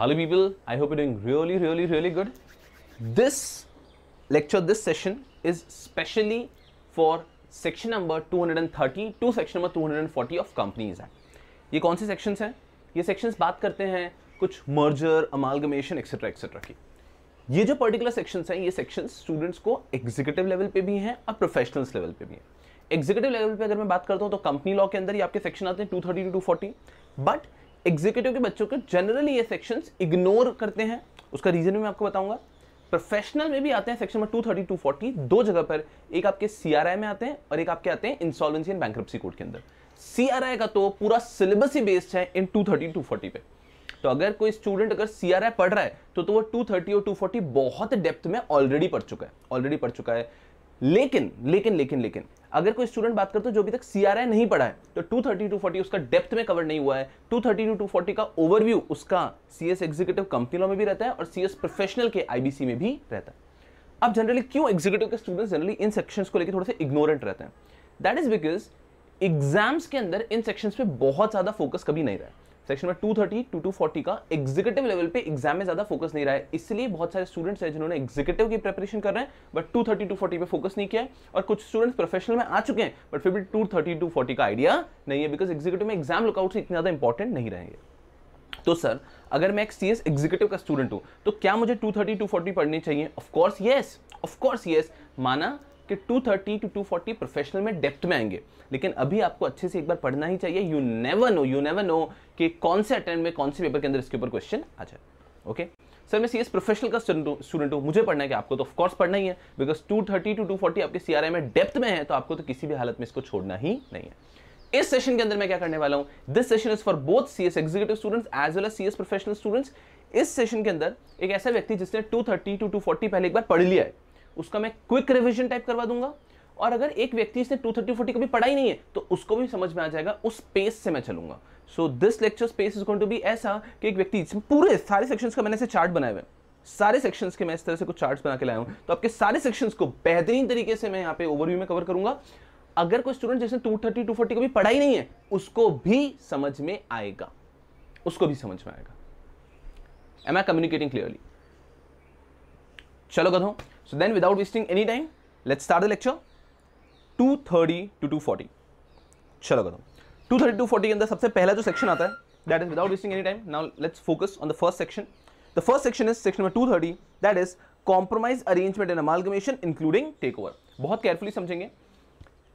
Hello people, I hope you're doing really, really, really good. This lecture, this session is specially for section number 230 to section number 240 of companies Act. ये कौन से sections हैं ये sections बात करते हैं कुछ मर्जर अमालगमेशन एक्सेट्रा एक्सेट्रा की ये जो पर्टिकुलर सेक्शंस हैं ये सेक्शंस स्टूडेंट्स को एग्जीक्यूटिव लेवल पे भी हैं और प्रोफेशनल्स लेवल पे भी हैं एग्जीक्यूटिव लेवल पे अगर मैं बात करता हूँ तो कंपनी लॉ के अंदर ही आपके सेक्शन आते हैं two thirty to two forty but executive के बच्चों के जनरली ये सेक्शंस इग्नोर करते हैं उसका रीज़न भी मैं आपको बताऊंगा प्रोफेशनल में भी आते हैं section number two thirty two forty दो जगह पर एक आपके सी में आते हैं और एक आपके आते हैं इंसॉल्वेंसी एंड बैंक्रप्सी कोड के अंदर सी का तो पूरा सिलेबस ही बेस्ड है इन टू थर्टी टू फोर्टी पे तो अगर कोई स्टूडेंट अगर सी पढ़ रहा है तो, तो वो टू थर्टी और टू फोर्टी बहुत डेप्थ में ऑलरेडी पढ़ चुका है ऑलरेडी पढ़ चुका है लेकिन लेकिन लेकिन लेकिन अगर कोई स्टूडेंट बात करते हो जो अभी तक सी नहीं पढ़ा है तो टू थर्टी टू फोर्टी उसका डेप्थ में कवर नहीं हुआ है two thirty to two forty overview ओवरव्यू उसका C S executive company law में भी रहता है और सी एस प्रोफेशनल के आईबीसी में भी रहता है अब जनरली क्यों एग्जीक्यूटिव के स्टूडेंट्स जनरली इन सेक्शन को लेकर थोड़े से इग्नोरेंट रहते हैं दैट इज बिकॉज एग्जाम्स के अंदर इन सेक्शन पर बहुत ज़्यादा फोकस कभी नहीं रहा है सेक्शन में 230 टू टू फोर्टी का एग्जीक्यूटिव लेवल पे एग्जाम में ज्यादा फोकस नहीं रहा है इसलिए बहुत सारे स्टूडेंट्स हैं जिन्होंने एग्जीक्यूटिव की प्रिपरेशन कर रहे हैं but two thirty two forty पर फोकस नहीं किया है और कुछ स्टूडेंट्स प्रोफेशनल में आ चुके हैं बट फिर भी टू थर्टी टू फोर्टी का आइडिया नहीं है बिकॉज एग्जीक्यूटिव में एग्जाम लुकआउट से इतने ज्यादा इंपॉर्टेंट नहीं रहेंगे तो सर अगर मैं एक सी एस एग्जीक्यूटिव का स्टूडेंट हूँ तो क्या मुझे टू थर्टी टू फोर्टी पढ़नी चाहिए ऑफकोर्स येस ऑफकोर्स येस माना कि 230 टू 240 प्रोफेशनल में डेप्थ में आएंगे लेकिन अभी आपको अच्छे से एक बार पढ़ना ही चाहिए you never know you never know कि कौन से अटेंड में कौन से पेपर के अंदर इसके ऊपर क्वेश्चन आ जाए ओके सर मैं सी प्रोफेशनल का स्टूडेंट हूँ मुझे पढ़ना है कि आपको तो ऑफकोर्स पढ़ना ही है बिकॉज टू टू टू आपके सी में डेप्थ में है तो आपको तो किसी भी हालत में इसको छोड़ना ही नहीं है इस सेशन के अंदर मैं क्या करने वाला हूं this session is for both C S executive students as well as C S professional students इस सेशन के अंदर एक ऐसा व्यक्ति जिसने 230 टू 240 पहले एक बार पढ़ लिया है उसका मैं क्विक रिविजन टाइप करवा दूंगा और अगर एक व्यक्ति इसने टू थर्टी फोर्टी कभी पढ़ा ही नहीं है तो उसको भी समझ में आ जाएगा उस पेस से मैं चलूंगा so this lecture space is going to be ऐसा कि एक व्यक्ति पूरे सारे सेक्शंस का मैंने ऐसे चार्ट बनाए हुए सारे सेक्शंस के मैं इस तरह से कुछ चार्ट्स बना के लाया हूं तो आपके सारे सेक्शंस को बेहतरीन तरीके से मैं यहाँ पे ओवरव्यू में कवर करूंगा अगर कोई स्टूडेंट जिसने टू थर्टी टू फोर्टी कभी पढ़ा ही नहीं है उसको भी समझ में आएगा उसको भी समझ में आएगा एम आई कम्युनिकेटिंग क्लियरली चलो कदम So then without wasting any time, let's start the lecture. 230 to 240. चलो करो 230 to 240 के अंदर सबसे पहला जो सेक्शन आता है that is without wasting any time now let's focus on the first section the first section is section number 230 that is compromise arrangement and amalgamation including take over बहुत केयरफुली समझेंगे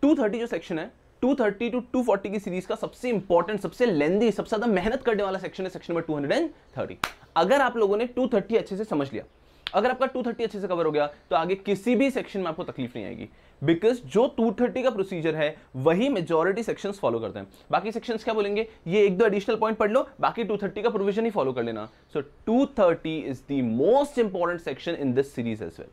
230 जो सेक्शन है 230 to 240 की series का सबसे important सबसे लेंदी सबसे ज्यादा मेहनत करने वाला सेक्शन है सेक्शन नंबर 230 अगर आप लोगों ने 230 अच्छे से समझ लिया अगर आपका 230 अच्छे से कवर हो गया तो आगे किसी भी सेक्शन में आपको तकलीफ नहीं आएगी बिकॉज जो 230 का प्रोसीजर है वही मेजोरिटी सेक्शन फॉलो करते हैं बाकी सेक्शंस क्या बोलेंगे ये एक दो एडिशनल पॉइंट पढ़ लो बाकी 230 का प्रोविजन ही फॉलो कर लेना so two is the most important section in this series as well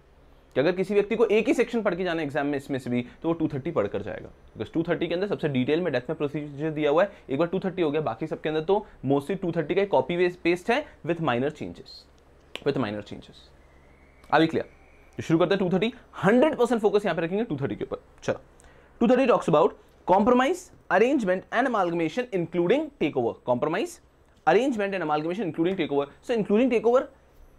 कि अगर किसी व्यक्ति को एक ही सेक्शन पढ़ के जाना एग्जाम में इसमें से भी तो वो 230 पढ़ कर जाएगा बिकॉज 230 के अंदर सबसे डिटेल में डेथ में प्रोसीजर दिया हुआ है एक बार 230 हो गया बाकी सबके अंदर तो मोस्टली 230 का कॉपी पेस्ट है with minor changes with minor changes अभी क्लियर तो शुरू करते हैं 230 थर्टी हंड्रेड परसेंट फोकस यहाँ पे रखेंगे 230 थर्टी के ऊपर चलो 230 thirty talks about compromise arrangement and amalgamation including take over compromise arrangement and amalgamation including take over so including take over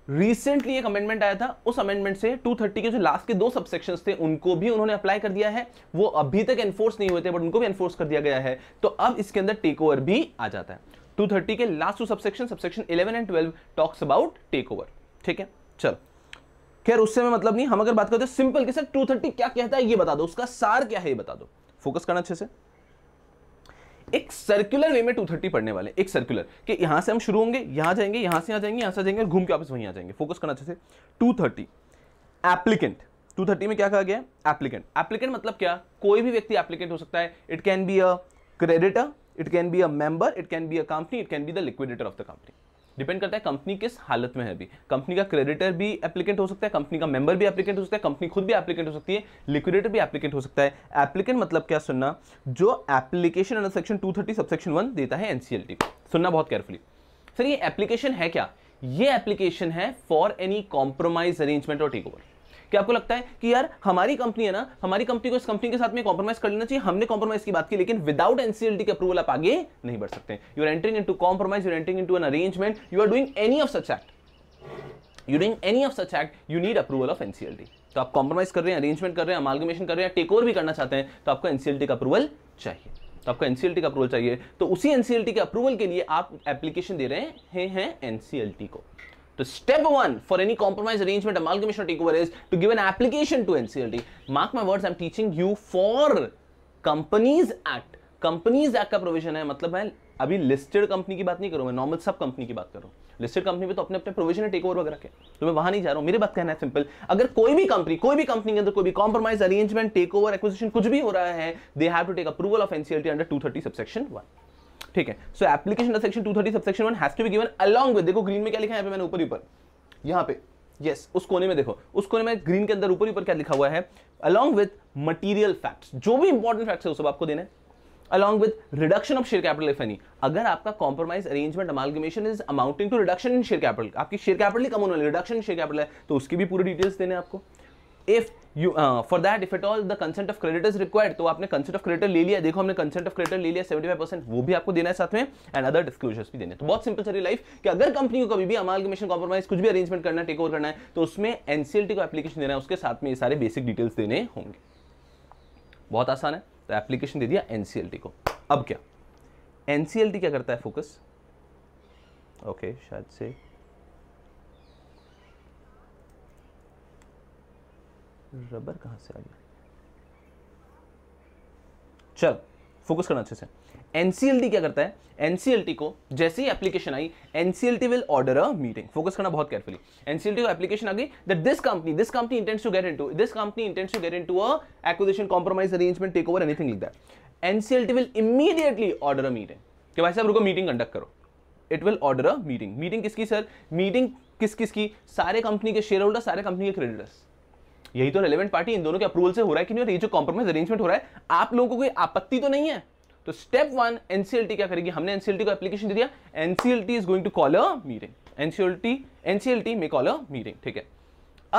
recently एक अमेंडमेंट आया था उस अमेंडमेंट से 230 के जो लास्ट के दो सबसेक्शंस थे उनको भी उन्होंने अप्लाई कर दिया है वो अभी तक एनफोर्स नहीं हुए थे बट उनको भी एनफोर्स कर दिया गया है तो अब इसके अंदर टेक ओवर भी आ जाता है 230 के last two subsection subsection 11 and 12 talks about take over ठीक है चलो खैर उससे मैं मतलब नहीं हम अगर बात करते हैं सिंपल कैसे टू थर्टी क्या कहता है ये बता दो उसका सार क्या है ये बता दो फोकस करना अच्छे से एक सर्कुलर वे में टू थर्टी पढ़ने वाले एक सर्कुलर कि यहां से हम शुरू होंगे यहां जाएंगे यहां से यहां जाएंगे यहां से जाएंगे और घूम के वापस वहीं आ जाएंगे फोकस करना अच्छे से two thirty applicant two thirty में क्या कहा गया एप्लीकेंट एप्लीकेंट मतलब क्या कोई भी व्यक्ति एप्लीकेंट हो सकता है it can be a creditor it can be a member it can be a company it can be the liquidator of the company depend करता है कंपनी किस हालत में है अभी कंपनी का क्रेडिटर भी एप्लीकेंट हो सकता है कंपनी का मेंबर भी एप्लीकेंट हो सकता है कंपनी खुद भी एप्लीकेंट हो सकती है लिक्विडेटर भी एप्लीकेंट हो सकता है एप्लीकेंट मतलब क्या सुनना जो application under section 230 subsection one देता है एनसीएलटी सुनना बहुत केयरफुली सर ये एप्लीकेशन है क्या ये एप्लीकेशन है फॉर एनी कॉम्प्रोमाइज अरेंजमेंट और टेक ओवर कि आपको लगता है कि यार हमारी कंपनी है ना हमारी कंपनी को इस कंपनी के साथ में कॉम्प्रोमाइज कर लेना चाहिए हमने कॉम्प्रोमाइज की बात की लेकिन विदाउट एनसीएलटी के अप्रूवल आप आगे नहीं बढ़ सकते you are entering into compromise you are entering into an arrangement you are doing any of such act you doing any of such act you need approval of NCLT तो आप compromise कर रहे हैं arrangement कर रहे हैं amalgamation कर रहे हैं टेक ओवर भी करना चाहते हैं तो आपको एनसीएलटी का अप्रूवल चाहिए तो आपको एनसीएलटी का अप्रूवल चाहिए तो उसी एनसीएलटी के अप्रूवल के लिए आप एप्लीकेशन दे रहे हैं हैं एनसीएलटी को तो step one for any compromise arrangement amalgamation take over is to give an application to NCLT mark my words I am teaching you for companies act companies act का provision है मतलब मैं अभी लिस्टेड कंपनी की बात नहीं करूं मैं नॉर्मल सब कंपनी की बात करूं लिस्टेड कंपनी में तो अपने अपने प्रोविजन टेक ओवर वगैरह के तो मैं वहां नहीं जा रहा हूं मेरे बात कहना है सिंपल अगर कोई भी कंपनी कोई भी कंपनी के अंदर कोई भी compromise arrangement take over acquisition कुछ भी हो रहा है they have to take approval of NCLT under two thirty subsection one ठीक है so application section two thirty subsection one has to be given along with देखो ग्रीन में क्या लिखा है मैंने ऊपर ऊपर यहाँ पे यस yes, उस कोने में देखो उस कोने में ग्रीन के अंदर ऊपर ऊपर क्या लिखा हुआ है अलॉन्ग विद मटीरियल फैक्ट्स जो भी इंपॉर्टेंट फैक्ट्स है वो सब आपको देना है along with reduction of share capital if any अगर आपका compromise arrangement amalgamation is amounting to reduction in share capital आपकी शेयर कैपिटल ही कम होने वाली रिडक्शन शेयर कैपिटल है तो उसकी भी पूरी डिटेल्स देने आपको if for that if at all the consent of creditor is required तो आपने कंसेंट ऑफ क्रेडिटर ले लिया देखो हमने कंसेंट ऑफ क्रेडिटर ले लिया सेवेंटी परसेंट वो भी आपको देना है साथ में एंड अदर डिस्क्लोजर्स भी देने तो बहुत सिंपल सारी लाइफ कि अगर कंपनी को कभी भी अमालगमेशन कॉम्प्रोमाइज कुछ भी अरेंजमेंट करना है टेक ओवर करना है तो उसमें एनसीएलटी को एप्लीकेशन देना है उसके साथ में ये सारे बेसिक डिटेल्स देने होंगे बहुत आसान है तो एप्लीकेशन दे दिया एनसीएलटी को अब क्या एनसीएलटी क्या करता है फोकस ओके okay, शायद से रबर कहां से आ गया चल फोकस करना अच्छे से एनसीएलटी क्या करता है एनसीएलटी को जैसे ही एप्लीकेशन आई NCLT will order a meeting focus करना बहुत केयरफुली एनसीएलटी को एप्लीकेशन आ गई that this company this company intends to get into this company intends to get into a acquisition compromise arrangement take over anything like that NCLT will immediately order a meeting कि भाई साहब रुको meeting conduct करो it will order a meeting meeting किसकी sir meeting किस किस की सारे कंपनी के शेयर होल्डर सारे कंपनी के क्रेडिटर्स यही तो रेलिवेंट पार्टी इन दोनों के अप्रूवल से हो रहा है कि नहीं और ये जो कॉम्प्रोमाइज अरेंजमेंट हो रहा है आप लोगों को कोई आपत्ति तो नहीं है तो स्टेप वन एनसीएलटी क्या करेगी हमने एनसीएलटी को एप्लीकेशन दे दिया NCLT is going to call a meeting NCLT NCLT में कॉल अ मीटिंग ठीक है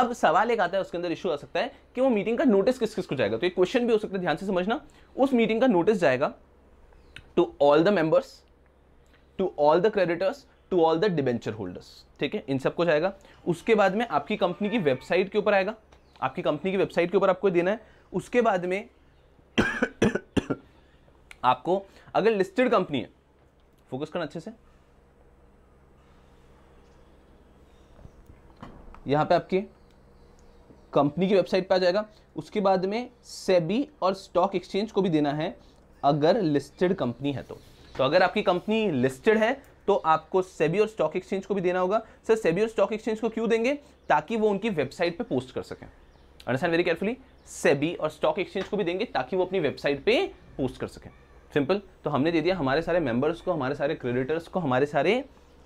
अब सवाल एक आता है उसके अंदर इशू आ सकता है कि वो मीटिंग का नोटिस किस किस को जाएगा तो एक क्वेश्चन भी हो सकता है ध्यान से समझना उस मीटिंग का नोटिस जाएगा to all the members to all the creditors to all the debenture holders ठीक है इन सबको जाएगा उसके बाद में आपकी कंपनी की वेबसाइट के ऊपर आएगा आपकी कंपनी की वेबसाइट के ऊपर आपको देना है उसके बाद में आपको अगर लिस्टेड कंपनी है फोकस करना अच्छे से यहां पे आपकी कंपनी की वेबसाइट पे आ जाएगा उसके बाद में सेबी और स्टॉक एक्सचेंज को भी देना है अगर लिस्टेड कंपनी है तो तो अगर आपकी कंपनी लिस्टेड है तो आपको सेबी और स्टॉक एक्सचेंज को भी देना होगा सर सेबी और स्टॉक एक्सचेंज को क्यों देंगे ताकि वो उनकी वेबसाइट पे पोस्ट कर सकें अंडरस्टैंड वेरी केयरफुली सेबी और स्टॉक एक्सचेंज को भी देंगे ताकि वो अपनी वेबसाइट पे पोस्ट कर सकें सिंपल तो हमने दे दिया हमारे सारे मेंबर्स को हमारे सारे क्रेडिटर्स को हमारे सारे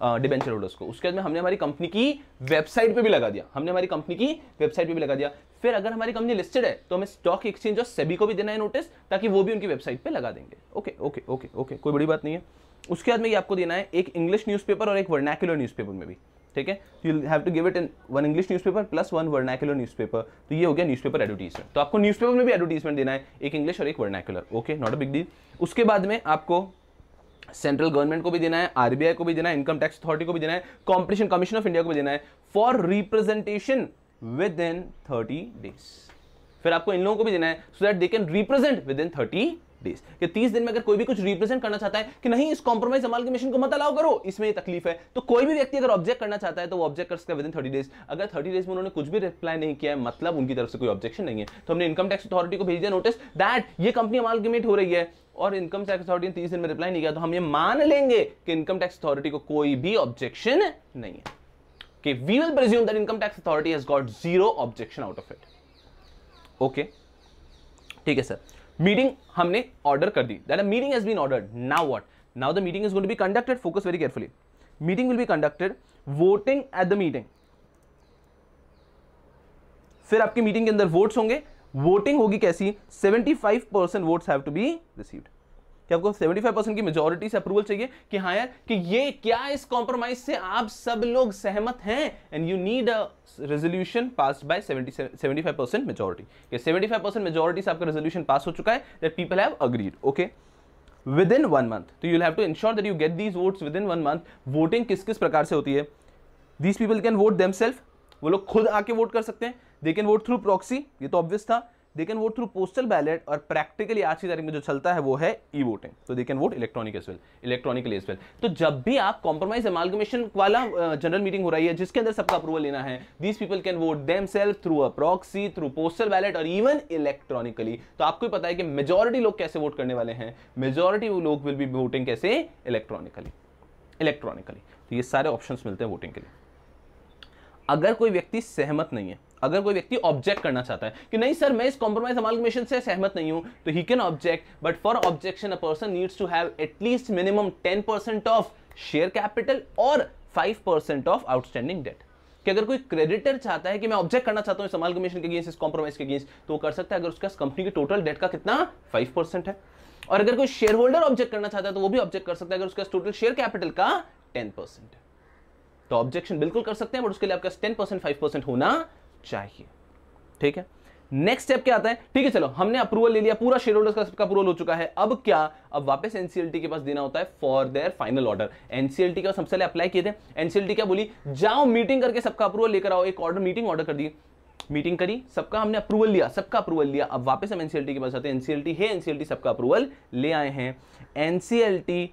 डिबेंचर होल्डर्स को उसके बाद में हमने हमारी कंपनी की वेबसाइट पे भी लगा दिया हमने हमारी कंपनी की वेबसाइट पे भी लगा दिया फिर अगर हमारी कंपनी लिस्टेड है तो हमें स्टॉक एक्सचेंज और सेबी को भी देना है नोटिस ताकि वो भी उनकी वेबसाइट पर लगा देंगे ओके ओके ओके ओके कोई बड़ी बात नहीं है उसके बाद में ये आपको देना है एक इंग्लिश न्यूज़पेपर और एक वर्नैकुलर न्यूज़पेपर में भी ठीक है तो you have to give it in one English newspaper plus one vernacular newspaper तो ये हो गया न्यूज़पेपर एडवर्टीजमेंट तो आपको न्यूज़पेपर में भी एडवर्टीजमेंट देना है एक इंग्लिश और एक vernacular okay not a big deal उसके बाद में आपको सेंट्रल गवर्नमेंट को भी देना है आरबीआई को भी देना है इनकम टैक्स अथॉरिटी को भी देना है कॉम्पिटिशन कमीशन ऑफ इंडिया को भी देना है for representation within thirty days फिर आपको इन लोगों को भी देना है so that they can represent within thirty days कि तीस दिन में अगर कोई भी कुछ रिप्रेजेंट करना चाहता है कि नहीं इस कॉम्प्रोमाइज अमालगमेशन को मत अलाउ करो इसमें ये तकलीफ है तो कोई भी व्यक्ति अगर ऑब्जेक्ट करना चाहता है तो वो ऑब्जेक्ट कर सकता है विद इन थर्टी डेज अगर थर्टी डेज में उन्होंने कुछ भी रिप्लाई नहीं किया है मतलब उनकी तरफ से कोई ऑब्जेक्शन नहीं है तो हमने इनकम टैक्स अथॉरिटी को भेज दिया नोटिस दैट ये कंपनी अमालगमेट हो रही है और इनकम टैक्स अथॉरिटी ने तीस दिन में रिप्लाई नहीं किया तो हम ये मान लेंगे कि इनकम टैक्स अथॉरिटी को कोई भी ऑब्जेक्शन नहीं है कि we will presume that income tax authority has got zero objection out of it okay ठीक है सर मीटिंग हमने ऑर्डर कर दी that meeting has been order now what now the meeting is be conducted focus very carefully meeting will be conducted voting at the meeting फिर आपकी meeting के अंदर votes होंगे वोटिंग होगी कैसी 75% five percent votes have to be received कि आपको 75 की मेजोरिटी से अप्रूवल चाहिए कि हाँ यार कि ये क्या इस कॉम्प्रोमाइज से आप सब लोग सहमत हैं and you need a resolution pass by 75 percent majority seventy five percent majority से आपका रेजोल्यूशन पास हो चुका है that people have agreed okay within one month तो you have to ensure that you get these votes within one month voting किस किस प्रकार से होती है these people can vote them वो लोग खुद आके वोट कर सकते हैं they can vote through proxy ये तो ऑब्वियस था they can vote through postal ballot और प्रैक्टिकली आज की तारीख में जो चलता है वो है ई वोटिंग तो they can vote electronic as well electronically as well तो जब भी आप कॉम्प्रोमाइज एमालगमेशन वाला जनरल मीटिंग हो रही है जिसके अंदर सबका अप्रूवल लेना है these people can vote themselves through a proxy through postal ballot और इवन इलेक्ट्रॉनिकली तो आपको ही पता है कि मेजोरिटी लोग कैसे वोट करने वाले हैं मेजोरिटी लोग विल बी वोटिंग कैसे इलेक्ट्रॉनिकली इलेक्ट्रॉनिकली तो ये सारे ऑप्शंस मिलते हैं वोटिंग के लिए अगर कोई व्यक्ति सहमत नहीं है अगर कोई व्यक्ति ऑब्जेक्ट करना चाहता है कि नहीं सर मैं इस कॉम्प्रोमाइज अमालगमेशन से सहमत नहीं हूं तो ही can object but for objection a person needs to have at least minimum ten percent of share capital और five percent of outstanding debt कि अगर कोई क्रेडिटर चाहता है कि मैं ऑब्जेक्ट करना चाहता हूं इस अमालगमेशन के अगेंस्ट इस कॉम्प्रोमाइज के अगेंस्ट तो वो कर सकता है अगर उसका कंपनी की टोटल डेट का कितना फाइव परसेंट है और अगर कोई शेयर होल्डर ऑब्जेक्ट करना चाहता है तो वो भी ऑब्जेक्ट कर सकता है अगर उसका टोटल शेयर कैपिटल का टेन परसेंट तो ऑब्जेक्शन बिल्कुल कर सकते हैं बट उसके लिए आपका टेन परसेंट फाइव परसेंट होना चाहिए ठीक है नेक्स्ट स्टेप क्या आता है ठीक है चलो हमने अप्रूवल ले लिया पूरा शेयर होल्डर्स का सबका अप्रूवल हो चुका है अब क्या अब वापस एनसीएलटी के पास देना होता है for their final order NCLT का सबसे पहले अप्लाई किए थे एनसीएलटी क्या बोली जाओ मीटिंग करके सबका अप्रूवल लेकर आओ एक ऑर्डर मीटिंग ऑर्डर कर दी मीटिंग करी सबका हमने अप्रूवल लिया सबका अप्रूवल लिया अब वापस हम एनसीएलटी के पास आते हैं एनसीएलटी है एनसीएलटी सबका अप्रूवल ले आए हैं एनसीएलटी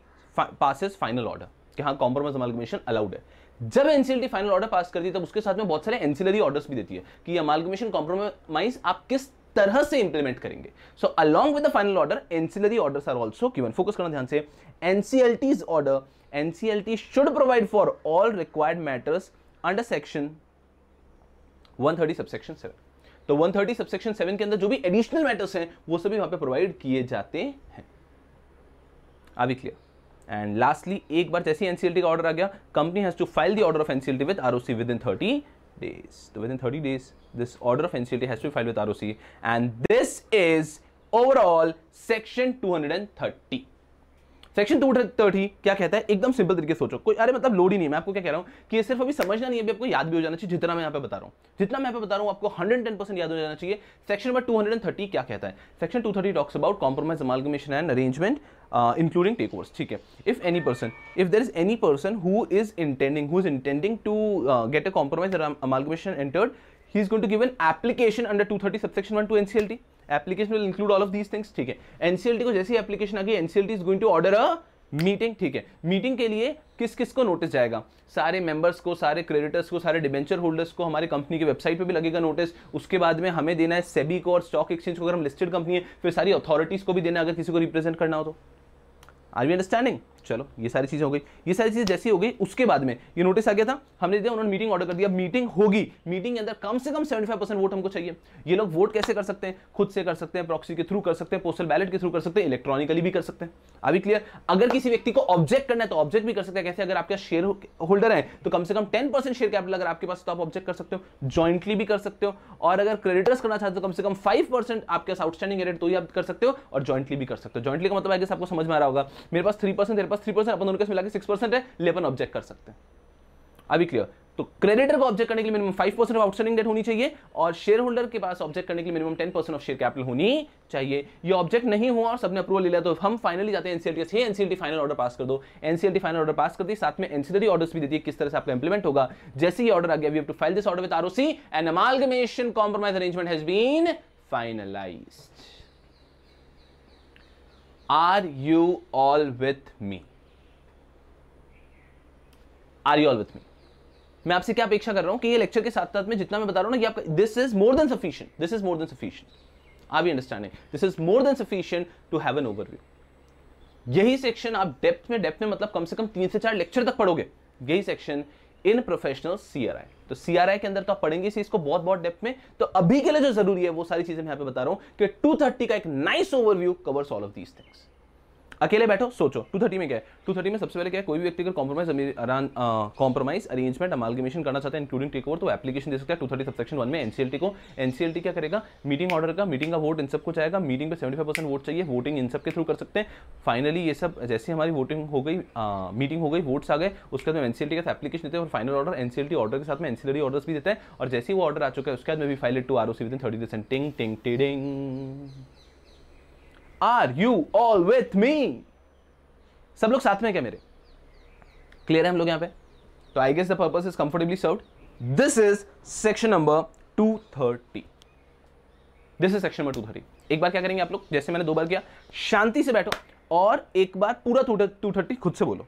पासेस फाइनल ऑर्डर कि हाँ कॉम्प्रोमाइज अमालगमेशन अलाउड है जब एनसीएलटी फाइनल ऑर्डर पास करती है तब उसके साथ में बहुत सारे एनसीलरी ऑर्डर्स भी देती है कि अमालगमेशन कॉम्प्रोमाइज आप किस तरह से इंप्लीमेंट करेंगे so along with the final order ancillary orders are also given focus करना ध्यान से NCLT's order NCLT should provide for all required matters under section 130 subsection 7 तो 130 सबसेक्शन 7 के अंदर जो भी एडिशनल मैटर्स हैं वो सभी वहां पे प्रोवाइड किए जाते हैं अभी क्लियर एंड लास्टली एक बार जैसे एनसीएलटी का ऑर्डर आ गया company has to file the order of NCLT with ROC within thirty days तो within thirty days this order of NCLT has to file with ROC and this is overall section two section two thirty क्या कहता है एकदम simple तरीके सोचो कोई अरे मतलब लोड ही नहीं मैं आपको क्या कह रहा हूँ कि ये सिर्फ अभी समझना नहीं है आपको याद भी हो जाना चाहिए जितना मैं यहाँ पे बता रहा हूँ जितना मैं यहाँ पे बता रहा हूँ आपको हंड्रेड टेन परसेंट याद हो जाना चाहिए section number two hundred thirty क्या कहता है section two thirty talks about compromise amalgamation and arrangement including takeovers ठीक है if any person if there is any person who is intending who is intending to get a compromise amalgamation entered he is going to give an application under 230 subsection 1 to NCLT. Application will include all of these things. ठीक है NCLT को जैसे ही application आ गई NCLT is going to order a meeting ठीक है meeting के लिए किस किस को नोटिस जाएगा सारे मेंबर्स को सारे क्रेडिटर्स को सारे डिबेंचर होल्डर्स को हमारे कंपनी की वेबसाइट पे भी लगेगा नोटिस उसके बाद में हमें देना है सेबी को और स्टॉक एक्सचेंज को अगर हम लिस्टेड कंपनी है फिर सारी अथॉरिटीज़ को भी देना है अगर किसी को रिप्रेजेंट करना हो तो आर यू अंडरस्टैंडिंग चलो ये सारी चीज़ें हो गई ये सारी चीज़ें जैसी हो गई उसके बाद में ये नोटिस आ गया था हमने दिया उन्होंने मीटिंग ऑर्डर कर दिया मीटिंग होगी मीटिंग के अंदर कम से कम 75 परसेंट वोट हमको चाहिए ये लोग वोट कैसे कर सकते हैं खुद से कर सकते हैं प्रॉक्सी के थ्रू कर सकते हैं पोस्टल बैलेट के थ्रू कर सकते हैं इलेक्ट्रॉनिकली भी कर सकते हैं अभी क्लियर अगर किसी व्यक्ति को ऑब्जेक्ट करना है तो ऑब्जेक्ट भी कर सकते हैं कैसे अगर आपका शेयर होल्डर है तो कम से कम टेन शेयर कैपिटल अगर आपके पास तो आप ऑब्जेक्ट कर सकते हो ज्वाइंटली भी कर सकते हो और अगर क्रेडिटर्स करना चाहते हो कम से कम फाइव परसेंट आपके पास आउटस्टैंडिंग रेट तो ही आप कर सकते हो और ज्वाइंटली भी कर सकते हो ज्वाइंटली का मतलब आपको समझ में आ रहा होगा मेरे पास थ्री परसेंट पास थ्री परसेंट अपन दोनों केस मिला के सिक्स परसेंट है ले अपन ऑब्जेक्ट कर सकते हैं अभी क्लियर तो क्रेडिटर को ऑब्जेक्ट करने के लिए minimum five percent of outstanding debt होनी चाहिए और शेयर होल्डर के पास ऑब्जेक्ट करने के लिए minimum ten percent of share capital होनी चाहिए ये ऑब्जेक्ट नहीं हुआ और सबने अप्रूवल ले लिया तो हम फाइनली जाते हैं एनसीएलटी से एनसीएलटी फाइनल ऑर्डर पास कर दो एनसीएलटी फाइनल ऑर्डर पास कर दी साथ में एनसीएलटी ऑर्डर भी देती है किस तरह से आपका इंप्लीमेंट होगा जैसे ही ऑर्डर आ गया to file this order with ROC and amalgamation compromise arrangement has been finalized are you all with me are you all with me मैं आपसे क्या अपेक्षा कर रहा हूं कि ये लेक्चर के साथ साथ में जितना मैं बता रहा हूं ना कि this is more than sufficient this is more than sufficient आप ये understanding this is more than sufficient to have an overview यही सेक्शन आप डेप्थ में डेप्थ में मतलब कम से कम तीन से चार लेक्चर तक पढ़ोगे यही सेक्शन इन प्रोफेशनल सीआरआई तो सीआरआई के अंदर तो आप पढ़ेंगे इसी इसको बहुत बहुत डेप्थ में तो अभी के लिए जो जरूरी है वो सारी चीजें मैं यहां पे बता रहा हूं कि 230 का एक nice overview covers all of these things अकेले बैठो सोचो टू थर्टी में क्या है टू थर्टी में सबसे पहले क्या है कोई भी व्यक्ति अगर कॉम्प्रोमाइज कॉम्प्रोमाइज अरेंजमेंट अमालगमेशन करना चाहता है इंक्लूडिंग टेक ओवर तो एप्लीकेशन दे सकता है टू थर्टी सबसेक्शन वन में एनसीएलटी को एनसीएलटी क्या करेगा मीटिंग ऑर्डर का मीटिंग का वोट इन सबको जाएगा मीटिंग पर सेवेंटी फाइव वोट चाहिए वोटिंग इन सब के थ्रू कर सकते हैं फाइनली ये सब जैसे हमारी वोटिंग हो गई मीटिंग हो गई वोट्स आ गए उसके बाद में एनसीएलटी का एप्लीकेशन देते हैं और फाइनल ऑर्डर एनसीएलटी ऑर्डर के साथ में एनसीएलटी ऑर्डर भी देते हैं और जैसे ही वो ऑर्डर आ चुका है उसके बाद में भी file to R O C within thirty percent टिंग टिंग टिंग are you all with me सब लोग साथ में क्या मेरे क्लियर है हम लोग यहां पे तो I guess the purpose is comfortably serve this is section number two thirty this is section number two thirty एक बार क्या करेंगे आप लोग जैसे मैंने दो बार किया शांति से बैठो और एक बार पूरा टू थर्टी खुद से बोलो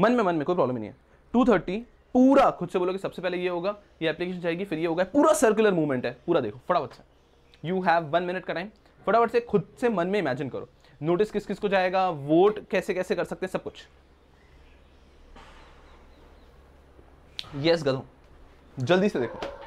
मन में मन में कोई प्रॉब्लम नहीं है टू थर्टी पूरा खुद से बोलो कि सबसे पहले ये होगा ये एप्लीकेशन जाएगी फिर ये होगा पूरा सर्कुलर मूवमेंट है पूरा देखो फटाफट से यू हैव वन मिनट का टाइम फटाफट से खुद से मन में इमेजिन करो नोटिस किस किस को जाएगा वोट कैसे कैसे कर सकते हैं सब कुछ यस गधो जल्दी से देखो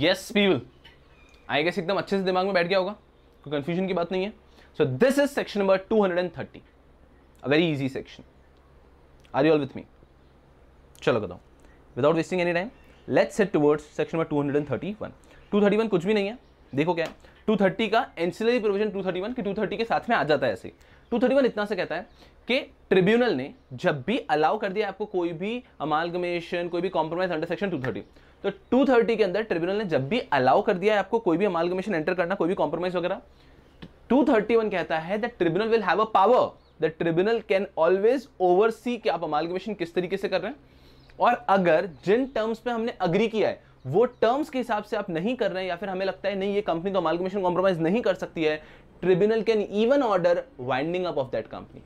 यस पीपल आई गेस एकदम अच्छे से दिमाग में बैठ गया होगा कोई कंफ्यूजन की बात नहीं है so this is section number two hundred and thirty a very easy section are you all with me चलो बताओ without wasting any time let's set towards section number two hundred and thirty one two thirty one कुछ भी नहीं है देखो क्या है two thirty का ancillary provision two thirty one की टू थर्टी के साथ में आ जाता है ऐसे टू थर्टी वन इतना से कहता है कि ट्रिब्यूनल ने जब भी अलाउ कर दिया आपको कोई भी अमालगमेशन कोई भी compromise under section two thirty तो 230 के अंदर ट्रिब्यूनल ने जब भी अलाउ कर दिया है आपको कोई भी अमालगमेशन एंटर करना कोई भी कॉम्प्रोमाइज वगैरह 231 कहता है that tribunal will have a power the tribunal can always oversee कि आप अमालगमेशन किस तरीके से कर रहे हैं और अगर जिन टर्म्स पे हमने अग्री किया है वो टर्म्स के हिसाब से आप नहीं कर रहे हैं या फिर हमें लगता है नहीं ये कंपनी तो अमालगमेशन कॉम्प्रोमाइज नहीं कर सकती है tribunal can even order winding up of that company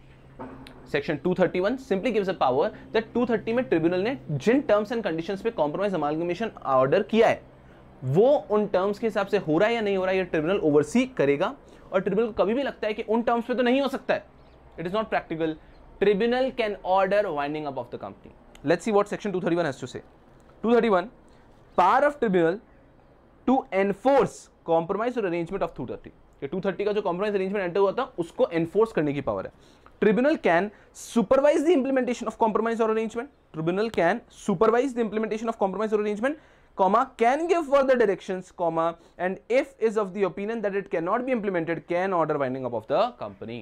section 231 simply gives a power that 230 में ट्रिब्यूनल ने जिन टर्म्स एंड कंडीशंस पे कॉम्प्रोमाइज अमालगमेशन ऑर्डर किया है वो उन टर्म्स के हिसाब से हो रहा है या नहीं हो रहा है ये ट्रिब्यूनल ओवरसी करेगा और ट्रिब्यूनल को कभी भी लगता है कि उन टर्म्स पे तो नहीं हो सकता है it is not practical tribunal can order winding up of the company let's see what section 231 has to say 231 power of tribunal to enforce compromise और अरेंजमेंट ऑफ 230 230 का जो कॉम्प्रोमाइज अरेंजमेंट एंटर हुआ था उसको एनफोर्स करने की power है tribunal can supervise the implementation of compromise or arrangement tribunal can supervise the implementation of compromise or arrangement comma can give further directions comma and if is of the opinion that it cannot be implemented can order winding up of the company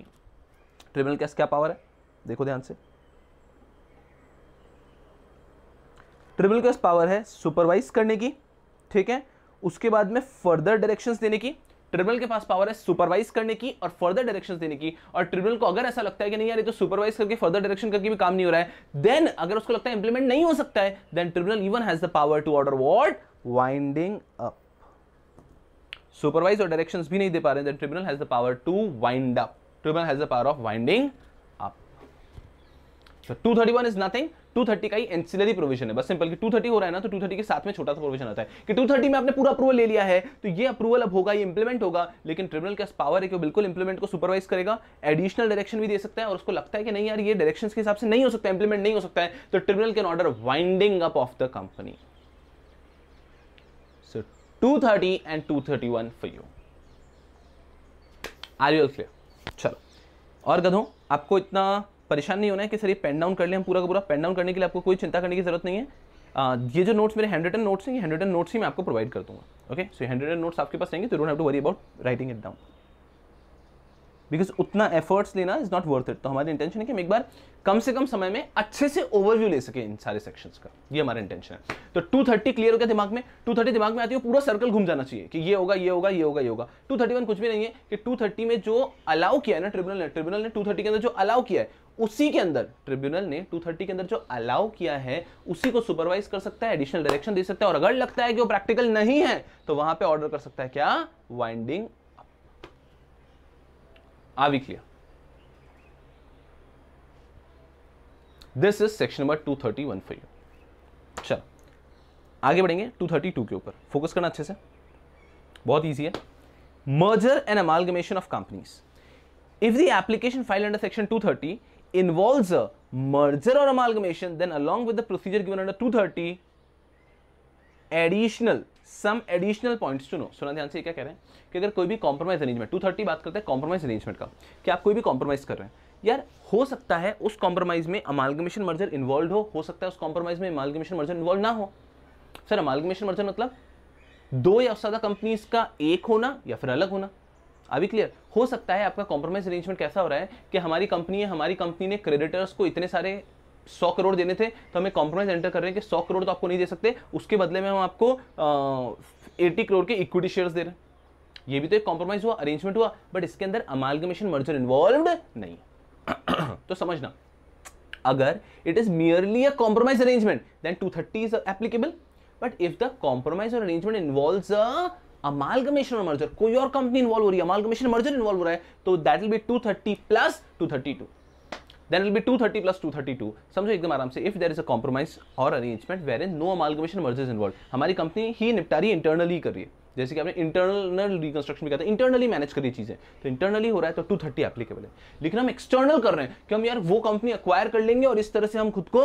tribunal का क्या power है देखो ध्यान से tribunal का power है supervise करने की ठीक है उसके बाद में फर्दर डायरेक्शंस देने की ट्रिब्यूनल के पास पावर है सुपरवाइज करने की और फर्दर डायरेक्शन देने की और ट्रिब्यूनल को अगर ऐसा लगता है कि नहीं यार ये तो सुपरवाइज करके फर्दर डायरेक्शन करके भी काम नहीं हो रहा है देन अगर उसको लगता है इंप्लीमेंट नहीं हो सकता है then tribunal even has the power to order what winding up supervise और डायरेक्शन भी नहीं दे पा रहे हैं tribunal has the power to wind up tribunal has the power of winding up two thirty one is nothing 230 का ही ancillary provision है बस सिंपल कि 230 हो रहा है ना तो 230 के साथ में छोटा सा प्रोविजन आता है कि 230 में आपने पूरा अप्रूवल ले लिया है तो ये अप्रूवल अब होगा ये इंप्लीमेंट होगा लेकिन ट्रिब्यूनल का पावर है कि वो बिल्कुल इंप्लीमेंट को सुपरवाइज करेगा एडिशनल डायरेक्शन भी दे सकता है और उसको लगता है कि नहीं यार ये डायरेक्शन के हिसाब से नहीं हो सकता इंप्लीमेंट नहीं हो सकता है तो tribunal can order winding up of the company so 230 and 231 for you are you clear चलो और गधों आपको इतना परेशान नहीं होना है कि सर ये पेन डाउन कर ले हम पूरा का पूरा पेन डाउन करने के लिए आपको कोई चिंता करने की जरूरत नहीं है आ, ये जो नोट्स मेरे हैंड रिटन नोट्स हैं ये हैंड रिटन नोट्स ही मैं आपको प्रोवाइड कर दूंगा okay so handwritten notes आपके पास रहेंगे तो don't have to worry about writing it down because उतना एफर्ट्स लेना इज नॉट वर्थ इट तो हमारी इंटेंशन है कि हम एक बार कम से कम समय में अच्छे से ओवरव्यू ले सके इन सारे सेक्शंस का ये हमारा इंटेंशन है तो 230 क्लियर हो गया दिमाग में 230 दिमाग में आती है पूरा सर्कल घूम जाना चाहिए कि ये होगा ये होगा ये होगा ये होगा 231 कुछ भी नहीं है कि 230 में जो अलाउ किया है ना ट्रिब्यूनल ने ट्रिब्यूनल ने टू के अंदर जो अलाउ किया है उसी के अंदर ट्रिब्यूनल ने 230 के अंदर जो अलाउ किया है उसी को सुपरवाइज कर सकता है एडिशनल डायरेक्शन दे सकता है और अगर लगता है कि वो प्रैक्टिकल नहीं है तो वहां पे ऑर्डर कर सकता है क्या वाइंडिंग आ clear this is section number 231 for you चलो आगे बढ़ेंगे 232 के ऊपर फोकस करना अच्छे से बहुत ईजी है merger and amalgamation of companies If the application filed under section 230 involves a merger or amalgamation, then along with the procedure given under 230, additional some additional points to know सुना ध्यान से क्या कह रहे हैं कि अगर कोई भी कॉम्प्रोमाइज अरेंजमेंट टू थर्टी बात करते हैं कॉम्प्रोमाइज अरेंजमेंट का कि आप कोई भी कॉम्प्रोमाइज कर रहे हैं यार हो सकता है उस कॉम्प्रोमाइज में अमालगमेशन मर्जर इन्वॉल्व हो हो सकता है उस कॉम्प्रोमाइज में अमालगमेशन मर्जर इन्वॉल्व ना हो सर अमालगमेशन मर्जर मतलब दो या ज़्यादा कंपनीज का एक होना या फिर अलग होना अभी क्लियर हो सकता है आपका कॉम्प्रोमाइज अरेंजमेंट कैसा हो रहा है कि हमारी कंपनी है हमारी कंपनी ने क्रेडिटर्स को इतने सारे सौ करोड़ देने थे तो हमें कॉम्प्रोमाइज एंटर कर रहे हैं कि सौ करोड़ तो आपको नहीं दे सकते उसके बदले में हम आपको एट्टी करोड़ के इक्विटी शेयर्स दे रहे हैं ये भी तो एक कॉम्प्रोमाइज हुआ अरेंजमेंट हुआ बट इसके अंदर अमालगमेशन मर्जर इन्वॉल्व नहीं तो समझना अगर it is merely a compromise arrangement then 230 is applicable but if the compromise और अरेंजमेंट इन्वॉल्व्स अ अमालगमेशन और मर्जर कोई और कंपनी इन्वॉल्व हो रही है अमालगमेशन मर्जर इन्वॉल्व हो रहा है तो that will be two thirty plus two thirty two then it will be 230 plus 232 समझो एकदम आराम से if there is a compromise और arrangement wherein no amalgamation merger involve हमारी कंपनी ही निपटारी इंटरनली कर रही है जैसे कि आपने इंटरनल रिकंस्ट्रक्शन भी कहा था इंटरनली मैनेज करी चीज़ें तो इंटरनली हो रहा है तो टू थर्टी एप्लीकेबल है लेकिन हम एक्सटर्नल कर रहे हैं कि हम यार वो कंपनी अक्वायर कर लेंगे और इस तरह से हम खुद को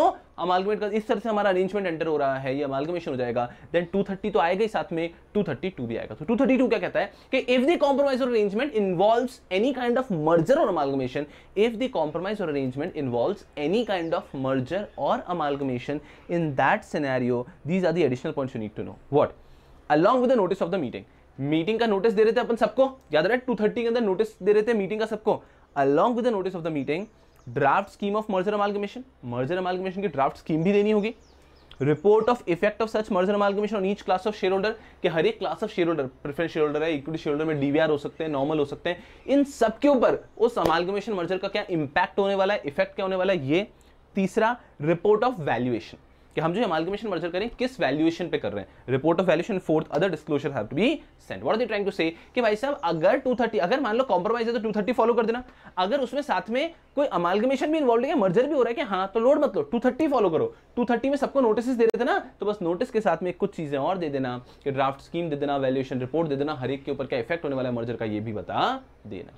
अमालगमेट कर इस तरह से हमारा अरेंजमेंट एंटर हो रहा है ये अमालगमेशन हो जाएगा देन टू तो आएगा ही साथ में टू भी आएगा तो टू क्या कहता है कि इफ द कॉम्प्रोमाइज और arrangement involves any kind of merger और अमालगमेशन इफ द कॉम्प्रोमाइज और arrangement involves any kind of merger और amalgamation in that scenario these are the additional point you need to know what along with notice of the meeting meeting का notice दे रहे थे अपन सबको याद रहे to thirty के अंदर नोटिस दे रहे थे मीटिंग का सबको along with notice of the meeting draft scheme of merger amalgamation merger amalgamation की ड्राफ्ट स्कीम भी देनी होगी report of effect of such merger amalgamation on each class of share holder के हर एक class of share shareholder preference shareholder है equity shareholder में DVR हो सकते हैं नॉर्मल हो सकते हैं इन सब के ऊपर उस अमालगमेशन मर्जर का क्या इंपैक्ट होने वाला है इफेक्ट क्या होने वाला है ये तीसरा रिपोर्ट ऑफ वैल्यूएशन कि हम जो अमालगमेशन मर्जर करें किस वैल्यूएशन पे कर रहे हैं report of valuation fourth other disclosure have to be send what are they trying to say कि भाई साहब अगर 230 अगर मान लो कॉम्प्रोमाइज है तो 230 फॉलो कर देना अगर उसमें साथ में कोई अमालगमेशन भी इन्वॉल्व है मर्जर भी हो रहा है कि हाँ तो लोड मत लो 230 फॉलो करो 230 में सबको नोटिस दे देते ना तो बस नोटिस के साथ में कुछ चीजें और दे देना कि ड्राफ्ट स्कीम दे देना वैल्यूएशन रिपोर्ट दे देना हर एक के ऊपर क्या इफेक्ट होने वाला है मर्जर का ये भी बता देना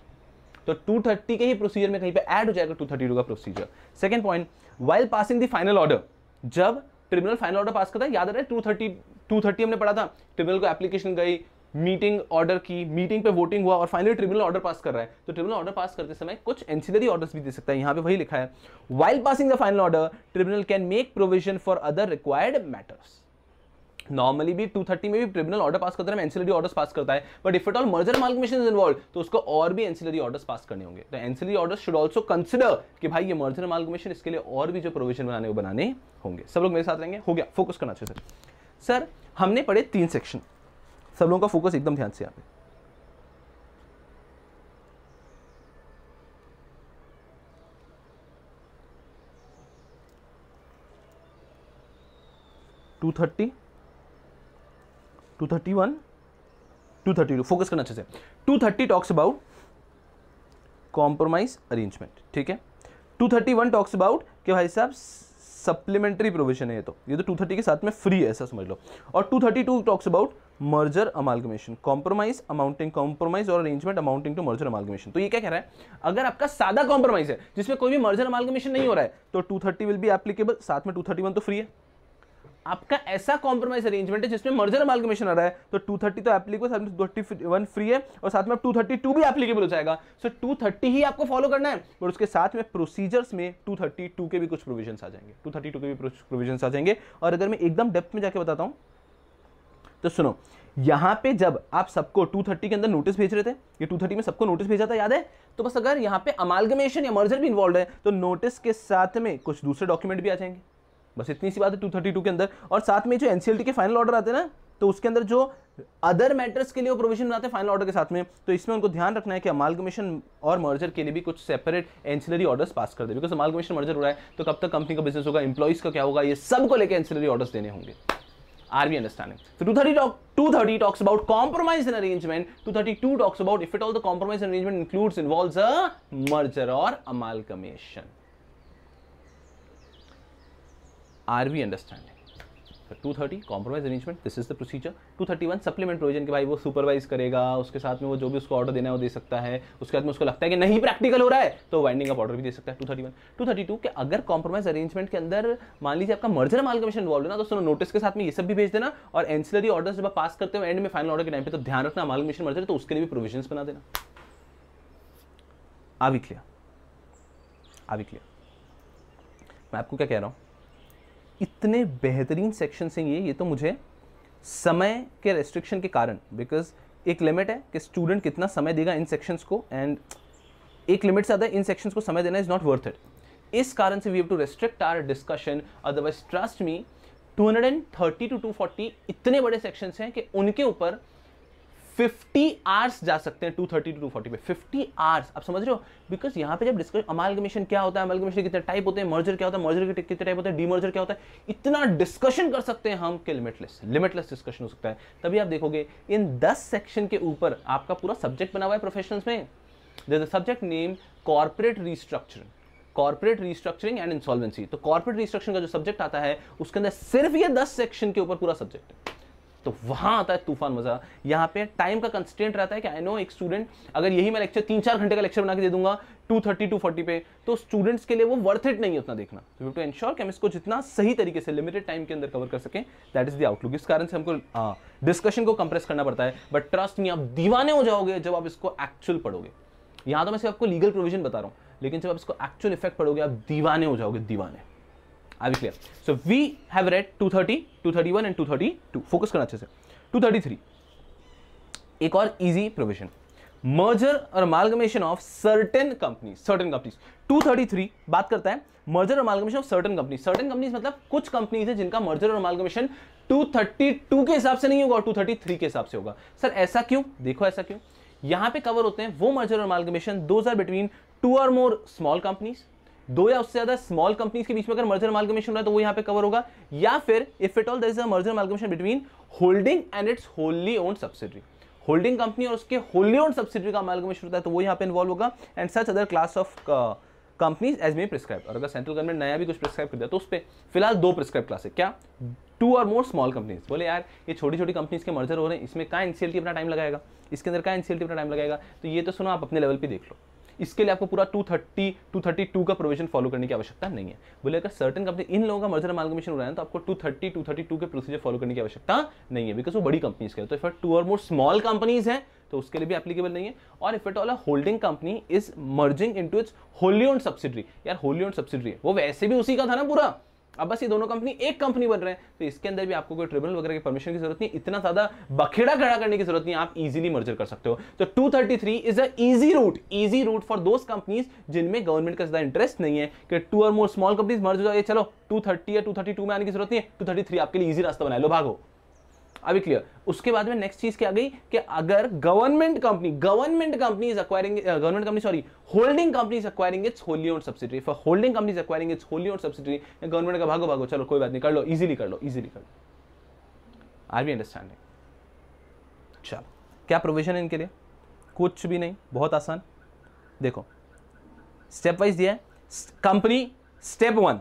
तो 230 के ही प्रोसीजर में कहीं पे ऐड हो जाएगा 232 का procedure second point while passing the final order जब ट्रिब्यूनल फाइनल ऑर्डर पास करता है याद रहे टू थर्टी टू थर्टी हमने पढ़ा था ट्रिब्यूनल को एप्लीकेशन गई मीटिंग ऑर्डर की मीटिंग पे वोटिंग हुआ और फाइनली ट्रिब्यूनल ऑर्डर पास कर रहा है तो ट्रिब्यूनल ऑर्डर पास करते समय कुछ एनसीलरी ऑर्डर्स भी दे सकता है यहाँ पे वही लिखा है while passing the final order tribunal can make provision for other required matters normally भी 230 में भी ट्रिब्यूनल ऑर्डर पास करता है एनसिलरी ऑर्डर्स पास करता है but if it all merger amalgamation is involve तो उसको और भी एनसिलरी ऑर्डर्स पास करने होंगे तो ancillary orders should also consider कि भाई ये मर्जर मालकमेशन इसके लिए और भी जो प्रोविजन बनाने वो बनाने होंगे सब लोग मेरे साथ रहेंगे हो गया फोकस करना चाहिए सर सर हमने पढ़े तीन सेक्शन सब लोगों का फोकस एकदम ध्यान से यहाँ पे two thirty two thirty one two thirty two focus करना अच्छे से two thirty talks about compromise arrangement ठीक है two thirty one talks about कि भाई साहब सप्लीमेंट्री प्रोविजन है ये तो ये तो टू थर्टी के साथ में फ्री है ऐसा समझ लो और two thirty two talks about merger amalgamation compromise amounting compromise और arrangement amounting to merger amalgamation तो ये क्या कह रहा है अगर आपका सादा कॉम्प्रोमाइज है जिसमें कोई भी मर्जर अमालगमेशन नहीं हो रहा है तो टू थर्टी विल भी एप्लीकेबल साथ में टू थर्टी वन तो फ्री है आपका ऐसा कॉम्प्रोमाइज अरेंजमेंट है जिसमें मर्जर अमालकमेशन आ रहा है तो 230 तो एप्लीकेबल साथ में थर्टी वन फ्री है और साथ में अब 232 भी एप्लीकेबल हो जाएगा सो so, 230 ही आपको फॉलो करना है और उसके साथ में प्रोसीजर्स में 232 के भी कुछ प्रोविजन आ जाएंगे 232 के भी प्रोविजन आ जाएंगे और अगर मैं एकदम डेप्थ में जाके बताता हूँ तो सुनो यहां पे जब आप सबको 230 के अंदर नोटिस भेज रहे थे ये 230 में सबको नोटिस भेजा था याद है तो बस अगर यहां पे अमालगमेशन या मर्जर भी इन्वॉल्व है तो नोटिस के साथ में कुछ दूसरे डॉक्यूमेंट भी आ जाएंगे बस इतनी सी बात है टू थर्टी टू के अंदर और साथ में जो एनसीएलटी e के फाइनल ऑर्डर आते हैं ना तो उसके अंदर जो अदर मैटर्स के लिए वो प्रोविजन बनाते हैं फाइनल ऑर्डर के साथ में तो इसमें उनको ध्यान रखना है कि अमाल कमीशन और मर्जर के लिए भी कुछ सेपरेट एंसिलरी ऑर्डर्स पास कर दे बिकॉज कमीशन मर्जर हो रहा है तो कब तक कंपनी का बिजनेस होगा इंप्लॉइज का क्या होगा ये सबको लेकर एंसिलरी ऑर्डर्स देने होंगे are we understanding two thirty talk two thirty talks about compromise in arrangement two thirty two talks about if it all the compromise arrangement includes involve a merger और amalgamation we understand two thirty compromise arrangement this is the procedure two thirty one supplement provision के भाई वो supervise करेगा उसके साथ में वो जो भी उसको ऑर्डर देना है वो दे सकता है उसके बाद में उसको लगता है कि नहीं प्रैक्टिकल हो रहा है तो वाइंडिंग अप ऑर्डर भी दे सकता है two thirty one two thirty two के अगर कॉम्प्रोमाइज अरेंजमेंट के अंदर मान लीजिए आपका मर्जर माल कमीशन इन्वॉल्व है ना तो सुनो नोटिस के साथ में ये सब भी भेज देना और एंसिलरी ऑर्डर जब आप पास करते हो एंड में फाइनल ऑर्डर के टाइम पर तो ध्यान रखना माल कमीशन मर्जर तो उसके लिए भी प्रोविजन बना देना आ भी क्लियर आ भी क्लियर मैं आपको क्या कह रहा हूँ इतने बेहतरीन सेक्शन हैं ये ये तो मुझे समय के रेस्ट्रिक्शन के कारण बिकॉज एक लिमिट है कि स्टूडेंट कितना समय देगा इन सेक्शंस को एंड एक लिमिट से ज़्यादा इन सेक्शंस को समय देना इज़ नॉट वर्थ इट इस कारण से we have to restrict our discussion otherwise trust me 230 to 240 इतने बड़े सेक्शंस हैं कि उनके ऊपर 50 आवर्स जा सकते हैं 230 टू टू पे 50 आवर्स आप समझ रहे हो बिकॉज यहाँ पे जब डिस्कस अमालगमेशन क्या होता है अमालगमेशन कितने टाइप होते हैं मर्जर क्या होता है मर्जर के कितने टाइप होते हैं डीमर्जर क्या होता है इतना डिस्कशन कर सकते हैं हम कि लिमिटलेस लिमिटलेस डिस्कशन हो सकता है तभी आप देखोगे इन दस सेक्शन के ऊपर आपका पूरा सब्जेक्ट बना हुआ है प्रोफेशनल्स में the subject name corporate restructuring corporate restructuring and insolvency तो कॉर्पोरेट रिस्ट्रक्चरिंग का जो सब्जेक्ट आता है उसके अंदर सिर्फ ये दस सेक्शन के ऊपर पूरा सब्जेक्ट है तो वहां आता है तूफान मज़ा यहां पे टाइम का कंस्टेंट रहता है कि आई नो एक स्टूडेंट अगर यही मैं लेक्चर तीन चार घंटे का लेक्चर बना के दे दूंगा टू थर्टी टू फोर्टी पे तो स्टूडेंट्स के लिए वो वर्थ इट नहीं है उतना देखना तो टू इंश्योर कि हम इसको जितना सही तरीके से लिमिटेड टाइम के अंदर कवर कर सकें दैट इज द आउटलुक इस कारण से हमको डिस्कशन को कंप्रेस करना पड़ता है बट ट्रस्ट नहीं आप दीवाने हो जाओगे जब आप इसको एक्चुअल पढ़ोगे यहां तो मैं सिर्फ आपको लीगल प्रोविजन बता रहा हूं लेकिन जब आप इसको एक्चुअल इफेक्ट पढ़ोगे आप दीवाने हो जाओगे दीवाने I we clear so we have read 230, 231 and 232. Focus करना अच्छे से 233. एक और इजी प्रोविजन मर्जर और amalgamation of certain company certain companies 233 बात करता है मर्जर और amalgamation of certain company certain companies मतलब कुछ कंपनीज है जिनका मर्जर और मालगमेशन टू के हिसाब से नहीं होगा और थ्री के हिसाब से होगा सर ऐसा क्यों देखो ऐसा क्यों यहां पे कवर होते हैं वो मर्जर और मालगमेशन दोज बिटवीन टू और मोर स्मॉल कंपनीज दो या उससे ज्यादा स्मॉल कंपनीज के बीच में अगर मर्जर मालगमेशन रहा है तो वो यहाँ पे कवर होगा या फिर if it all there merger amalgamation between holding and its wholly own subsidy holding company और उसके होली ओन सब्सिडी का मालगमेशन होता है तो वो यहाँ पे इन्वॉल्व होगा and such other class of companies as may prescribe और अगर सेंट्रल गवर्नमेंट नया भी कुछ प्रिस्क्राइब कर दिया तो उस पर फिलहाल दो प्रिस्क्राइब क्लास है क्या टू और मोर स्मॉल कंपनीज बोले यार ये छोटी छोटी कंपनीज के मर्जर हो रहे हैं इसमें क्या एनसीएलटी अपना टाइम लगाएगा इसके अंदर क्या एनसीएलटी अपना टाइम लगाएगा तो ये तो सुनो आप अपने लेवल पर देख लो इसके लिए आपको पूरा two thirty two thirty two का प्रोविजन फॉलो करने की आवश्यकता नहीं है बोले अगर सर्टन कंपनी इन लोगों का मर्जर मालगमेशन हो रहा है तो आपको two thirty two thirty two के प्रोसीजर फॉलो करने की आवश्यकता नहीं है बिकॉज वो बड़ी कंपनीज के तो इफर टू और मोर स्मॉल कंपनीज है तो उसके लिए भी एप्लीकेबल नहीं है और if at all holding company is merging into its wholly own subsidy subsidiary यार होलियोन सब्सिडरी वो वैसे भी उसी का था ना पूरा अब बस ये दोनों कंपनी एक कंपनी बन रहे हैं तो इसके अंदर भी आपको कोई ट्रिब्यूनल वगैरह की परमिशन की जरूरत नहीं इतना ज्यादा बखेड़ा खड़ा करने की जरूरत नहीं आप इजीली मर्जर कर सकते हो तो 233 is easy route easy route for those companies जिनमें गवर्नमेंट का ज्यादा इंटरेस्ट नहीं है कि टू और मोर स्मॉल कंपनीज मर्ज हो जाए चलो थर्टी या टू में आने की जरूरत नहीं है थ्री आपके लिए ईजी रास्ता बनाए लो भागो अभी क्लियर उसके बाद में नेक्स्ट चीज क्या गई कि अगर government company government company government company sorry holding company acquiring its wholly own subsidy for holding company acquiring its wholly own subsidy government का भागो भागो चलो कोई बात नहीं कर लो इजिली कर लो इजिली कर लो आर बी अंडरस्टैंडिंग चलो क्या प्रोविजन है इनके लिए कुछ भी नहीं बहुत आसान देखो स्टेप वाइज दिया company step one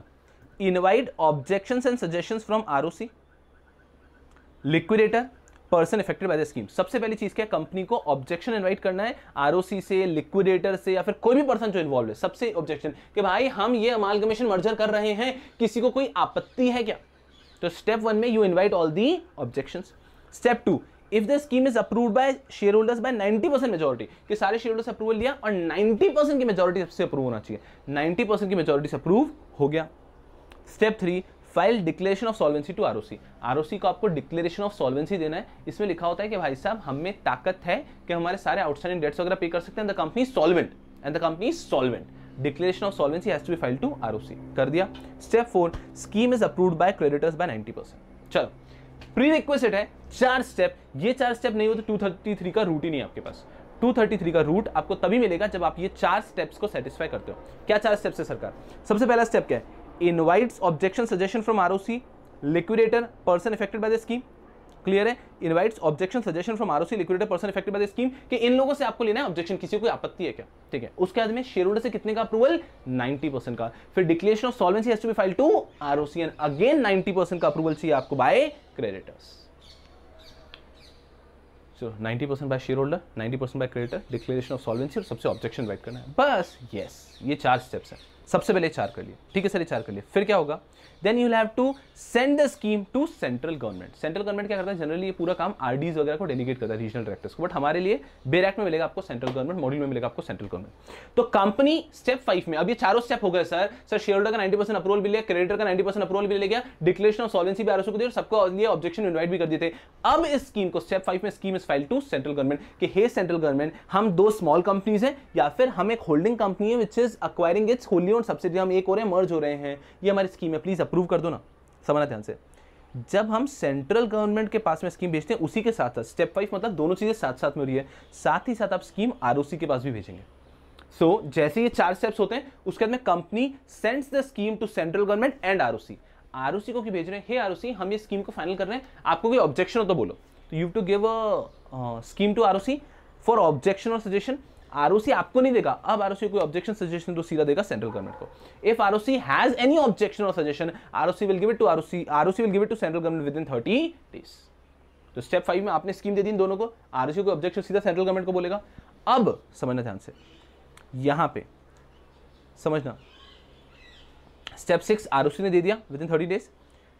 invite objection and suggestion from ROC liquidator person affected by the scheme सबसे पहली चीज़ क्या कंपनी को ऑब्जेक्शन इनवाइट करना है आरओसी से लिक्विडेटर से या फिर कोई भी पर्सन जो इन्वॉल्व है सबसे ऑब्जेक्शन कि भाई हम ये अमालगमेशन मर्जर कर रहे हैं किसी को कोई आपत्ति है क्या तो स्टेप वन में you invite all the objection step two if the scheme is approve by share holders by 90 percent majority कि सारे शेयर होल्डर्स अप्रूवल लिया और 90 परसेंट की मेजोरिटी से अप्रूव होना चाहिए 90 परसेंट की मेजोरिटी से अप्रूव हो गया step three file declaration of solvency to ROC ROC को आपको डिक्लेरेशन ऑफ सॉल्वेंसी देना है इसमें लिखा होता है कि भाई साहब हमें ताकत है कि हमारे सारे आउटस्टैंडिंग डेट्स वगैरह पे कर सकते हैं the company solvent and the company solvent declaration of solvency has to be file to ROC कर दिया step four scheme is approved by creditors by 90 percent चलो प्री रिक्वेस्ट है चार स्टेप ये चार स्टेप नहीं हो तो 233 का रूट ही नहीं आपके पास 233 का रूट आपको तभी मिलेगा जब आप ये चार स्टेप्स को सेटिस्फाई करते हो क्या चार स्टेप्स है सरकार सबसे पहला स्टेप क्या है invites objection suggestion from R liquidator person affected by the scheme clear है invites objection suggestion from ROC liquidator person affected by the scheme कि इन लोगों से आपको लेना है ऑब्जेक्शन किसी को आपत्ति है क्या ठीक है उसके बाद में शेयर होल्डर से कितने का अप्रूवल 90 परसेंट का फिर declaration of solvency has to be file to ROC and again 90 percent का अप्रूवल चाहिए आपको बाय creditors so percent by share holder 90 percent by creditor declaration of solvency और सबसे ऑब्जेक्शन राइट करना है बस यस yes, ये चार स्टेप्स हैं सबसे पहले चार कर लिए ठीक है सर चार कर लिए फिर क्या होगा then you have to send the scheme to central government central government क्या करता है जनरली ये पूरा काम आरडीज वगैरह को डेलीगेट करता है रीजनल डायरेक्टर्स को बट हमारे लिए बेरैक्ट में मिलेगा आपको सेंट्रल गवर्नमेंट मॉड्यूल में मिलेगा आपको सेंट्रल गवर्नमेंट तो कंपनी स्टेप फाइव में अब ये चारों स्टेप हो गए सर सर शेयर होल्डर का नाइन्टी परसेंट अप्रूवल मिले क्रेडिटर का नाइन्टी परसेंट अप्रूवल भी गया डिक्लेरेशन ऑफ सॉलेंसी भी आरोप को दिया सबको लिए ऑब्जेक्शन इन्वाइट भी कर दिए थे अब इस स्कीम को स्टेप फाइव में scheme is file to central government कि हे सेंट्रल गवर्नमेंट हम दो स्मॉल कंपनीज हैं या फिर हम एक होल्डिंग कंपनी है which is acquiring its wholly और सब्सिडी हम एक हो रहे हैं मर्ज हो रहे हैं ये हमारी स्कीम है प्लीज़ अप्रूव कर दो ना समझना ध्यान से जब हम सेंट्रल गवर्नमेंट के पास में स्कीम भेजते हैं उसी के साथ साथ स्टेप फाइव मतलब दोनों चीज़ें साथ साथ में हो रही है साथ ही साथ आप स्कीम आर के पास भी भेजेंगे सो so, जैसे ये चार स्टेप्स होते हैं उसके बाद में company sends the scheme to central government and R R को क्यों भेज रहे हैं हे आर हम ये स्कीम को फाइनल कर रहे हैं आपको कोई ऑब्जेक्शन हो तो बोलो तो you to give a scheme to R for objection और सजेशन आर आपको नहीं देगा अब आर कोई ऑब्जेक्शन सजेशन तो सीधा देगा सेंट्रल गवर्नमेंट को if R has any objection और suggestion R will give it to R R will give it to central government within thirty days तो स्टेप फाइव में आपने स्कीम दे दी इन दोनों को आर कोई ऑब्जेक्शन सीधा सेंट्रल गवर्नमेंट को बोलेगा अब समझना ध्यान से यहां पर समझना स्टेप सिक्स आर ने दे दिया within thirty days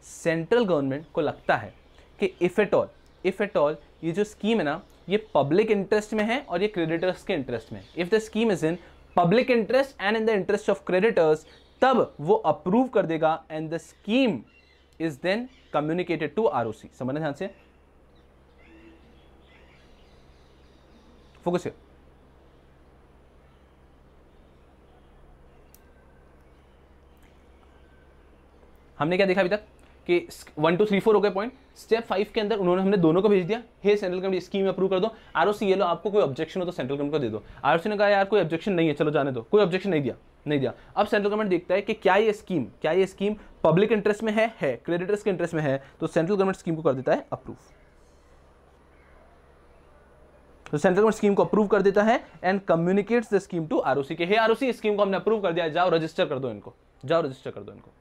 central government को लगता है कि if at all if at all ये जो स्कीम है ना ये पब्लिक इंटरेस्ट में है और ये क्रेडिटर्स के इंटरेस्ट में if the scheme is in public interest and in the interest of creditors तब वो अप्रूव कर देगा and the scheme is then communicated to R O C समझना ध्यान से फोकस हमने क्या देखा अभी तक कि वन टू थ्री फोर हो गए पॉइंट स्टेप फाइव के अंदर उन्होंने हमने दोनों को भेज दिया हे सेंट्रल कमेटी स्कीम अप्रूव कर दो आर ये लो आपको कोई ऑब्जेक्शन हो तो सेंट्रल कमेटी को दे दो आर ने कहा यार कोई ऑब्जेक्शन नहीं है चलो जाने दो कोई ऑब्जेक्शन नहीं दिया नहीं दिया अब सेंट्रल गवर्नमेंट देखता है कि क्या ये स्कीम क्या ये स्कीम पब्लिक इंटरेस्ट में है है क्रेडिटर्स के इंटरेस्ट में है तो सेंट्रल गवर्नमेंट स्कीम को कर देता है अप्रूव तो सेंट्रल गवर्नमेंट स्कीम को अप्रूव कर देता है and communicates the scheme to ROC के हे आरओसी स्कीम को हमने अप्रूव कर दिया जाओ रजिस्टर कर दो इनको जाओ रजिस्टर कर दो इनको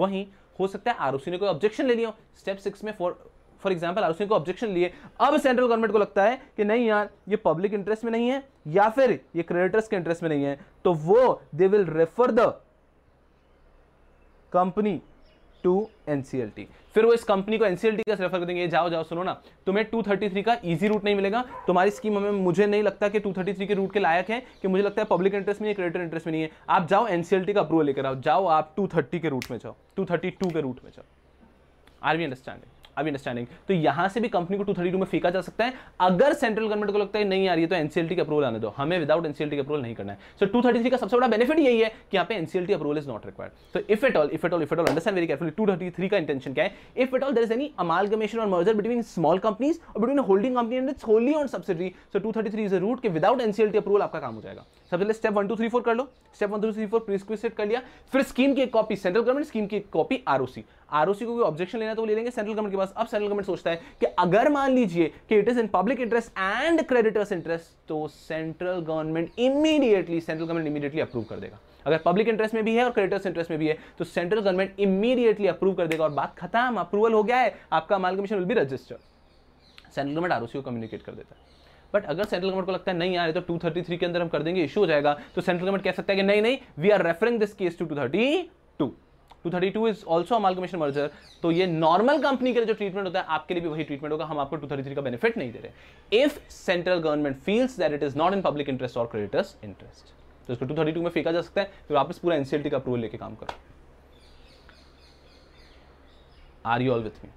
वहीं हो सकता है आरओसी ने कोई ऑब्जेक्शन ले लिया हो स्टेप सिक्स में फॉर फॉर एग्जाम्पल आरओसी को ऑब्जेक्शन लिए अब सेंट्रल गवर्नमेंट को लगता है कि नहीं यार ये पब्लिक इंटरेस्ट में नहीं है या फिर ये क्रेडिटर्स के इंटरेस्ट में नहीं है तो वो they will refer the company to NCLT फिर वो इस कंपनी को एनसीएलटी का रेफर कर देंगे जाओ जाओ सुनो ना तुम्हें 233 का इजी रूट नहीं मिलेगा तुम्हारी स्कीम हमें मुझे नहीं लगता कि 233 के रूट के लायक है कि मुझे लगता है पब्लिक इंटरेस्ट में या इंटरेस्ट में नहीं है आप जाओ एनसीएलटी का अप्रूवल लेकर आओ जाओ आप थर्टी के रूट में जाओ टू के रूट में जाओ आर वी अंडरस्टैंडिंग अभी अंडरस्टैंडिंग तो यहां से भी कंपनी को 232 में फेंका जा सकता है अगर सेंट्रल गवर्नमेंट को लगता है नहीं आ रही है तो एनसीएलटी का अप्रूवल आने दो हमें विदाउट एनसीएलटी का अप्रूवल नहीं करना है सो टू 233 का सबसे बड़ा बेनिफिट यही है कि यहाँ पे NCLT approval is not required तो if at all if at all if at all understand very carefully 233 का इंटेंशन क्या है if at all there is any amalgamation और मर्जर बिटवीन स्मॉल कंपनीज और between holding company and its wholly own subsidy so 233 is a route के without NCLT approval आपका काम हो जाएगा सबसे पहले step one two three four कर लो step one two three four prescript कर लिया फिर स्कीम की एक कॉपी सेंट्रल गवर्नमेंट स्कीम की एक कॉपी आरओसी आरओसी को कोई ऑब्जेक्शन लेना तो वो ले लेंगे सेंट्रल गवर्नमेंट के पास अब सेंट्रल गवर्नमेंट सोचता है कि अगर मान लीजिए कि it is in public interest and creditors interest तो central government immediately central government immediately approve कर देगा अगर पब्लिक इंटरेस्ट में भी है और क्रेडिटर्स इंटरेस्ट में भी है तो सेंट्रल गवर्नमेंट इमीडिएटली अप्रूव कर देगा और बात खत्म अप्रूवल हो गया है आपका amalgamation will be registered central government ROC को कम्युनिकेट कर देता है बट अगर सेंट्रल गवर्नमेंट को लगता है नहीं यार तो टू के अंदर हम कर देंगे इशू हो जाएगा तो सेंट्रल गवर्नमेंट कह सकता है कि नहीं नहीं we are referring this case to to 232 is also amalgamation merger तो ये नॉर्मल कंपनी के लिए जो ट्रीटमेंट होता है आपके लिए भी वही ट्रीटमेंट होगा हम आपको 233 का बेनिफिट नहीं दे रहे if central government feels that it is not in public interest और क्रेडिटर्स इंटरेस्ट तो इसको 232 में फेंका जा सकता है फिर तो वापस पूरा एनसीएलटी का अप्रूवल लेके काम करो are you all with me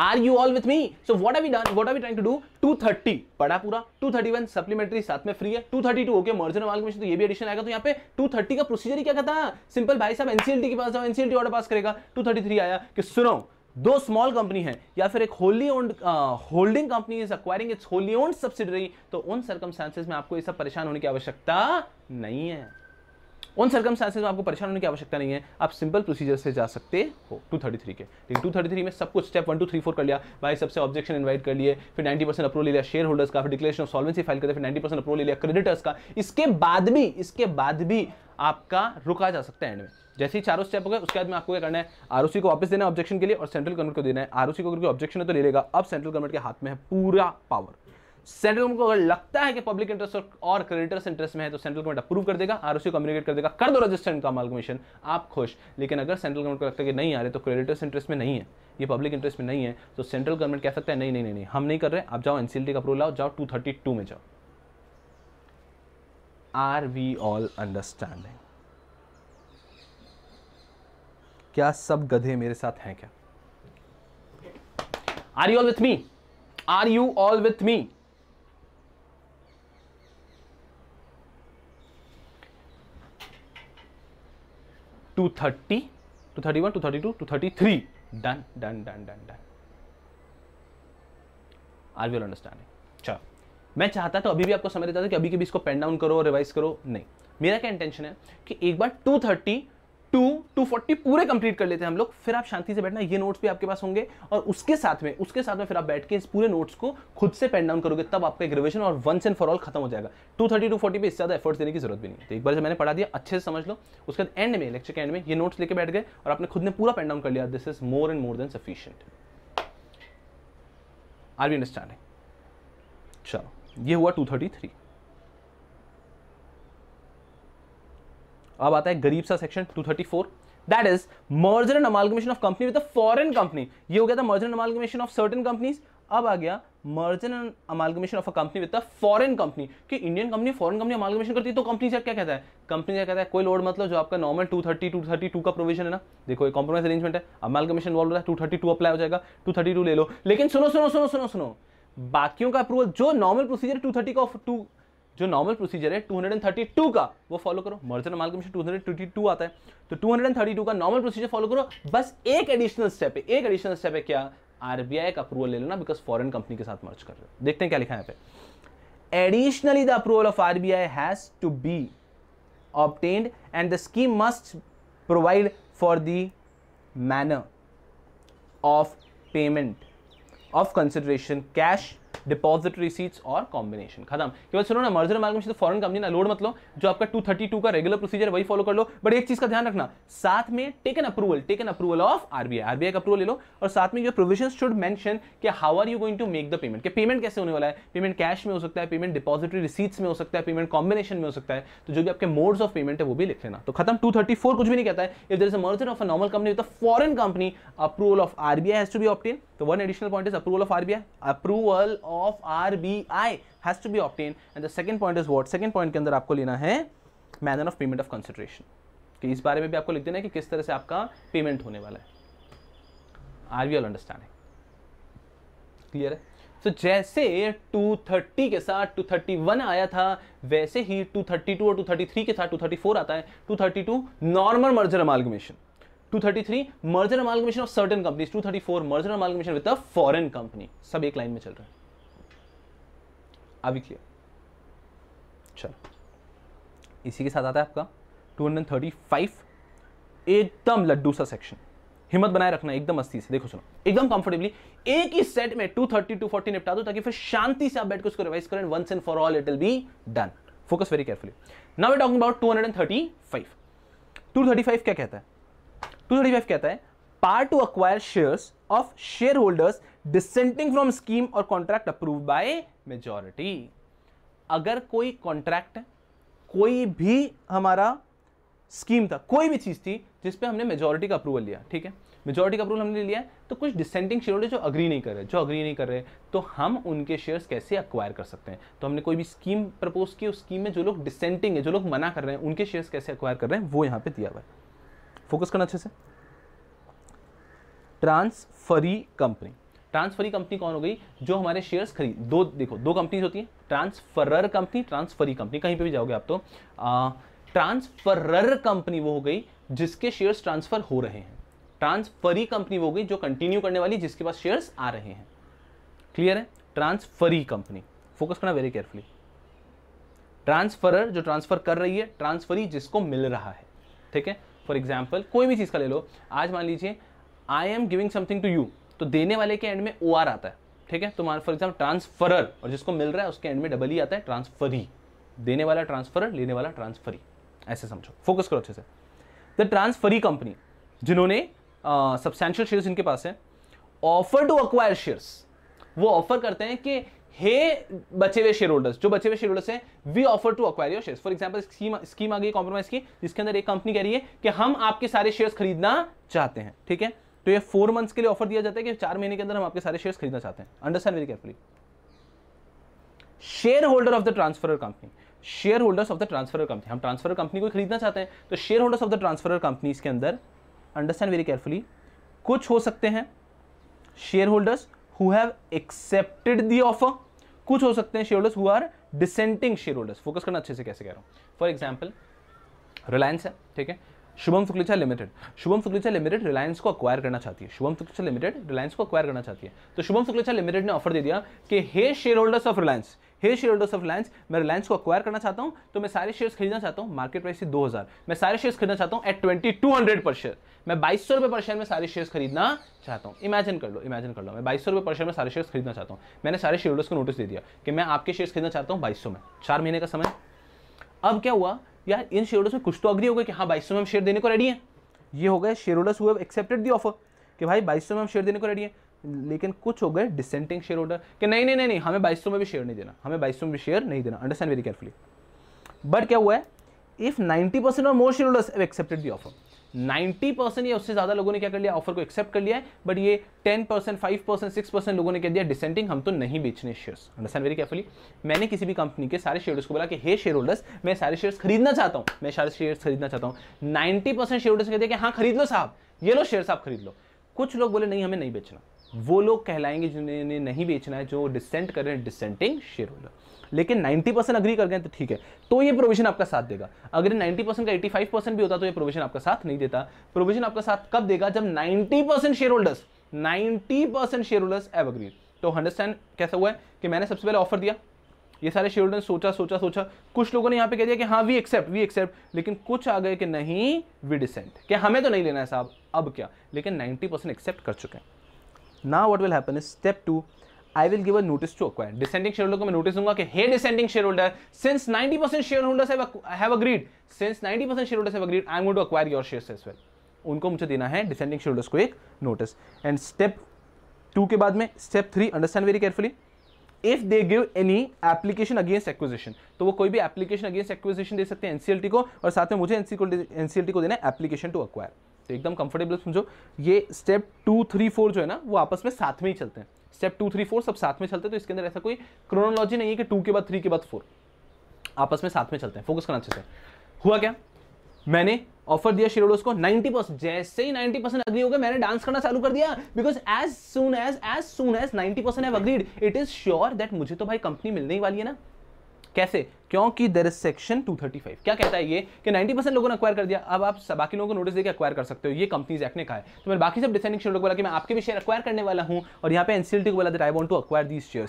are you all with me so what are we done what are we trying to do thirty पढ़ा पूरा वन सप्लीमेंट्री साथ में फ्री है two okay merger amalgamation तो ये भी एडिशन आएगा तो यहाँ पे टू थर्टी का प्रोसीजर ही क्या कहता है सिंपल भाई साहब एनसीएलटी के पास जाओ एनसीएलटी ऑर्डर पास करेगा थ्री आया कि सुनो दो स्मॉल कंपनी है या फिर एक wholly owned holding company is acquiring its wholly owned subsidiary तो उन सर्कमस्टांसेस में आपको ये सब परेशान होने की आवश्यकता नहीं है उन सर्कमस्टांसेज में आपको परेशान होने की आवश्यकता नहीं है आप सिंपल प्रोसीजर से जा सकते हो टू थर्टी थ्री के लेकिन टू थर्टी थ्री में सब कुछ step one two three four कर लिया भाई सबसे ऑब्जेक्शन इन्वाइट कर लिए फिर नाइन्टी परसेंट अप्रूव ले लिया शेयर होल्डर्स का फिर डिक्लेरेशन ऑफ सॉल्वेंसी फाइल करते फिर नाइन्टी परसेंट अप्रूव ले लिया क्रेडिटर्स का इसके बाद भी इसके बाद भी आपका रुका जा सकता है एंड में जैसे ही चारों स्टेप हो गए उसके बाद में आपको क्या करना है आरओसी को वापस देना है ऑब्जेक्शन के लिए और सेंट्रल गवर्नमेंट को देना है आरओसी को अगर ऑब्जेक्शन है तो ले लेगा अब सेंट्रल गवर्नमेंट के हाथ में है पूरा पावर सेंट्रल गवर्नमेंट को अगर लगता है कि पब्लिक इंटरेस्ट और क्रेडिटर्स इंटरेस्ट में है तो सेंट्रल गवर्नमेंट अप्रूव कर देगा आरओसी कम्युनिकेट कर देगा कर दो रजिस्टर इनकम अमालगमेशन आप खुश लेकिन अगर सेंट्रल गवर्नमेंट को लगता है कि नहीं आ रहे तो क्रेडिटर्स इंटरेस्ट में नहीं है ये पब्लिक इंटरेस्ट में नहीं है तो सेंट्रल गवर्नमेंट कह सकता है नहीं नहीं नहीं, नहीं हम नहीं कर रहे आप जाओ एनसीएलटी का अप्रूव लाओ जाओ टू में जाओ आर वी ऑल अंडरस्टैंडिंग क्या सब गधे मेरे साथ हैं क्या are you all with me are you all with me thirty two thirty one two thirty to two thirty three done done done done done आर मैं चाहता तो अभी भी आपको समझ देता था कि अभी के भी इसको पेन डाउन करो रिवाइज करो नहीं मेरा क्या इंटेंशन है कि एक बार two thirty to two forty पूरे कंप्लीट कर लेते हैं हम लोग फिर आप शांति से बैठना ये नोट्स भी आपके पास होंगे और उसके साथ में उसके साथ में फिर आप बैठ के इस पूरे नोट्स को खुद से पेन डाउन करोगे तब आपका ग्रेवेशन और वंस एंड फॉर ऑल खत्म हो जाएगा टू थर्टी टू फोर्टी पर इस ज्यादा एफर्ट्स देने की जरूरत भी नहीं तो एक बार जब मैंने पढ़ा दिया अच्छे से समझ लो उसके बाद एंड में लेक्चर के एंड में ये नोट्स लेके बैठ गए और आपने खुद ने पूरा पेन डाउन कर लिया this is more and more than sufficient are we understanding चलो ये हुआ टू थर्टी थ्री अब आता है गरीब सा section 234 that is merger and amalgamation of company with company ये हो गया था merger amalgamation of certain companies अब आ गया merger and amalgamation of a company with a foreign company कि Indian company foreign company amalgamation करती है तो कंपनी क्या कहता है कंपनी क्या कहता है कोई लोड मतलब जो आपका normal two thirty two thirty two का प्रोविजन है ना देखो ये कॉम्प्रोमाइज अरेंजमेंट है अमालगमेशन इन्वॉल्व है टू थर्टी टू हो जाएगा टू थर्टी टू ले लो लेकिन सुनो सुनो सुनो सुनो सुनो बाकियों का अप्रूवल जो नॉर्मल प्रोसीजर टू थर्टी का टू जो नॉर्मल प्रोसीजर है 232 का वो फॉलो करो मर्जर माल कमीशन 232 आता है तो 232 का नॉर्मल प्रोसीजर फॉलो करो बस एक एडिशनल स्टेप है एक एडिशनल स्टेप है क्या आरबीआई का अप्रूवल ले लेना बिकॉज फॉरन कंपनी के साथ मर्ज कर रहे हो देखते हैं क्या लिखा है यहाँ पे additionally the approval of RBI has to be obtained and the scheme must provide for the manner of payment of consideration cash depository receipts और कॉम्बिनेशन खत्म केवल सुनो ना मर्जर मार्गम से फॉरन तो कंपनी ना लोड मत लो जो आपका 232 का रेगुलर प्रोसीजर वही फॉलो कर लो बट एक चीज का ध्यान रखना साथ में take an approval take an approval of RBI RBI का अप्रूवल ले लो और साथ में जो प्रोविजन शुड मेंशन कि how are you going to make the payment के पेमेंट कैसे होने वाला है पेमेंट कैश में हो सकता है पेमेंट डिपॉजिटरी रिसीट्स में हो सकता है पेमेंट कॉम्बिनेशन में हो सकता है तो जो भी आपके मोड्स ऑफ पेमेंट है वो भी लिख लेना तो खत्म 234 कुछ भी नहीं कहता है if there is a merger of a normal company with a foreign company approval of RBI has to be obtain तो one additional point is approval of RBI approval of R B I has to be obtain and the second point is what second point के अंदर आपको लेना है manner of payment of consideration कि इस बारे में भी आपको लिख देना है कि किस तरह से आपका पेमेंट होने वाला है are we all understanding clear है सो so, जैसे 230 के साथ 231 आया था वैसे ही 232 और 233 के साथ 234 आता है 232 normal merger amalgamation 233 merger amalgamation of certain companies 234 merger amalgamation with a foreign company सब एक लाइन में चल रहा है अभी क्लियर चलो इसी के साथ आता है आपका 235 एकदम लड्डू सा सेक्शन हिम्मत बनाए रखना एकदम अस्सी से देखो सुनो एकदम कंफर्टेबली एक ही सेट में 230 240 निपटा दो ताकि फिर शांति से आप बैठ कर उसको रिवाइज करें once and for all it will be done focus very carefully now talking about 235 235 क्या कहता है 235 कहता है power to acquire shares of share holders dissenting from scheme और कॉन्ट्रैक्ट अप्रूव बाय मेजॉरिटी अगर कोई कॉन्ट्रैक्ट कोई भी हमारा स्कीम था कोई भी चीज़ थी जिसपे हमने मेजोरिटी का अप्रूवल लिया ठीक है मेजोरिटी का अप्रूवल हमने लिया है तो कुछ डिसेंटिंग शेयर जो अग्री नहीं कर रहे जो अग्री नहीं कर रहे तो हम उनके शेयर्स कैसे अक्वायर कर सकते हैं तो हमने कोई भी स्कीम प्रपोज की उस स्कीम में जो लोग डिसेंटिंग है जो लोग मना कर रहे हैं उनके शेयर्स कैसे अक्वायर कर रहे हैं वो यहाँ पे दिया हुआ है फोकस करना अच्छे से ट्रांसफरी कंपनी ट्रांसफरी कंपनी कौन हो गई जो हमारे शेयर्स खरीद दो देखो दो कंपनीज होती है ट्रांसफरर कंपनी ट्रांसफरी कंपनी कहीं पे भी जाओगे आप तो ट्रांसफरर कंपनी वो हो गई जिसके शेयर्स ट्रांसफर हो रहे हैं ट्रांसफरी कंपनी वो हो गई जो कंटिन्यू करने वाली जिसके पास शेयर्स आ रहे हैं क्लियर है ट्रांसफरी कंपनी फोकस करना वेरी केयरफुली ट्रांसफरर जो ट्रांसफर कर रही है ट्रांसफरी जिसको मिल रहा है ठीक है फॉर एग्जाम्पल कोई भी चीज़ का ले लो आज मान लीजिए I am giving something to you तो देने वाले के एंड में ओ आर आता है ठीक है तो मान फॉर एग्जाम्पल ट्रांसफरर और जिसको मिल रहा है उसके एंड में डबल ही e आता है ट्रांसफरी देने वाला ट्रांसफरर लेने वाला ट्रांसफरी ऐसे समझो फोकस करो अच्छे से द ट्रांसफरी कंपनी जिन्होंने सब्सटैंशियल शेयर्स इनके पास है ऑफर टू अक्वायर शेयर्स वो ऑफर करते हैं कि हे बचे हुए शेयर होल्डर्स जो बचे हुए शेयर होल्डर्स हैं we offer to acquire your shares for example scheme scheme आ गई कॉम्प्रोमाइज की जिसके अंदर एक कंपनी कह रही है कि हम आपके सारे शेयर्स खरीदना चाहते हैं ठीक है तो ये फोर मंथ्स के लिए ऑफर दिया जाता है कि चार महीने के अंदर हम आपके सारे शेयर्स खरीदना चाहते हैं understand very carefully share holder of the transfer company share holders of the transfer company हम ट्रांसफर कंपनी को खरीदना चाहते हैं तो share holders of the transfer company के अंदर अंडरस्टैंड वेरी केयरफुली कुछ हो सकते हैं share holders who have accepted the offer कुछ हो सकते हैं share holders who are dissenting share holders focus करना अच्छे से कैसे कह रहा हूँ फॉर एग्जाम्पल रिलायंस है ठीक है Shubham Shuklicha limited Shubham Shuklicha limited Reliance को अक्वायर करना चाहती है शुभम शुक्लिचा लिमिटेड रिलायंस को अक्वायर करना चाहती है तो शुभम शुक्लिचा लिमिटेड ने ऑफर दे दिया कि hey share holders of Reliance hey share holders of Reliance मैं रिलायंस को अक्वायर करना चाहता हूँ तो मैं सारे शेयर्स खरीदना चाहता हूँ मार्केट प्राइस से दो हज़ार मैं सारे शेयर्स खरीदना चाहता हूँ at twenty two hundred per share मैं बाईस सौ पर शेयर में सारे शेयर्स खरीदना चाहता हूँ इमेजिन कर लो इमेजिन कर लो मैं बाईस सौ पर शेयर में सारे शेयर्स खरीदना चाहता हूँ मैंने सारे शेयर होल्डर्स को नोटिस दे दिया कि मैं आपके शेयर्स खरीदना चाहता हूँ बाईस में चार महीने का समय अब क्या हुआ यार इन शेयर होल्डर्स में कुछ तो अग्री हो गए कि हाँ बाईस में हम शेयर देने को रेडी हैं ये हो गए share holders who accepted the offer कि भाई बाईस सौ में हम शेयर देने को रेडी हैं लेकिन कुछ हो गए डिसेंटिंग शेयर होल्डर कि नहीं नहीं नहीं हमें बाईस में भी शेयर नहीं देना हमें बाईस में भी शेयर नहीं देना अंडरस्टैंड वेरी केयरफुली बट क्या हुआ है इफ नाइनटी परसेंट और more share holders accepted the offer 90 percent या उससे ज़्यादा लोगों ने क्या कर लिया ऑफर को एक्सेप्ट कर लिया है बट ये 10 percent five percent six percent लोगों ने कह दिया डिसेंटिंग हम तो नहीं बेचने शेयर्स अंडरस्टैंड वेरी केयरफुली मैंने किसी भी कंपनी के सारे शेयर को बोला कि हे शेयर होल्डर्स मैं सारे शेयर खरीदना चाहता हूँ मैं सारे शेयर खरीदना चाहता हूँ नाइन्टी परसेंट शेयर होल्डर्स कहते कह दिया कि हाँ खरीद लो साहब ये लो शेयर साहब खरीद लो कुछ लोग बोले नहीं हमें नहीं बेचना वो लोग कहलाएंगे जिन्हें नहीं बेचना है जो डिसेंट कर रहे हैं डिसेंटिंग शेयर होल्डर लेकिन 90 परसेंट अग्री कर गए तो ठीक है तो ये प्रोविजन आपका साथ देगा अगर 90 परसेंट का 85 परसेंट भी होता तो ये प्रोविजन आपका साथ नहीं देता प्रोविजन आपका साथ कब देगा जब 90 percent share holders ninety percent share holders have agree तो अंडरस्टैंड कैसा हुआ है कि मैंने सबसे पहले ऑफर दिया ये सारे शेयर होल्डर सोचा सोचा सोचा कुछ लोगों ने यहाँ पे कह दिया कि हाँ वी एक्सेप्ट वी एक्सेप्ट लेकिन कुछ आ गए कि नहीं वी डिसेंट क्या हमें तो नहीं लेना है साहब अब क्या लेकिन 90 परसेंट एक्सेप्ट कर चुके हैं ना what will happen is step two I will give a notice to acquire dissenting share holder को मैं नोटिस दूंगा कि hey dissenting share holder since 90 percent share holders have agreed since 90 percent share holders have agreed I am going to acquire your shares as well उनको मुझे देना है descending share holders को एक नोटिस एंड स्टेप टू के बाद में step three understand very carefully if they give any application against acquisition तो वो कोई भी एप्लीकेशन अगेंस्ट एक्विजिशन दे सकते हैं एनसीएलटी को और साथ में मुझे एनसीएलटी को देना है एप्लीकेशन टू अक्वायर तो एकदम कंफर्टेबल समझो ये स्टेप टू थ्री फोर जो है ना वो आपस में साथ में ही चलते हैं स्टेप टू थ्री फोर सब साथ में चलते हैं तो इसके अंदर ऐसा कोई क्रोनोलॉजी नहीं है कि टू के बाद थ्री के बाद फोर आपस में साथ में चलते हैं फोकस करना अच्छे से हुआ क्या मैंने ऑफर दिया शिरोडोस को 90 परसेंट जैसे ही 90 परसेंट अग्री हो गया मैंने डांस करना चालू कर दिया because as soon as as soon as 90 percent agreed it is sure that मुझे तो भाई कंपनी मिलने ही वाली है ना कैसे क्योंकि देर इज सेक्शन 235 क्या कहता है ये कि 90 परसेंट लोगों ने अक्वायर कर दिया अब आप बाकी लोगों को नोटिस देकर अक्वायर कर सकते हो ये कंपनीज एक्ट ने कहा है तो मैंने बाकी सब डिसेंडिंग शेयर को बोला कि मैं आपके भी शेयर अक्वायर करने वाला हूं और यहाँ पे एनसीएलटी को बोला that I want to acquire these share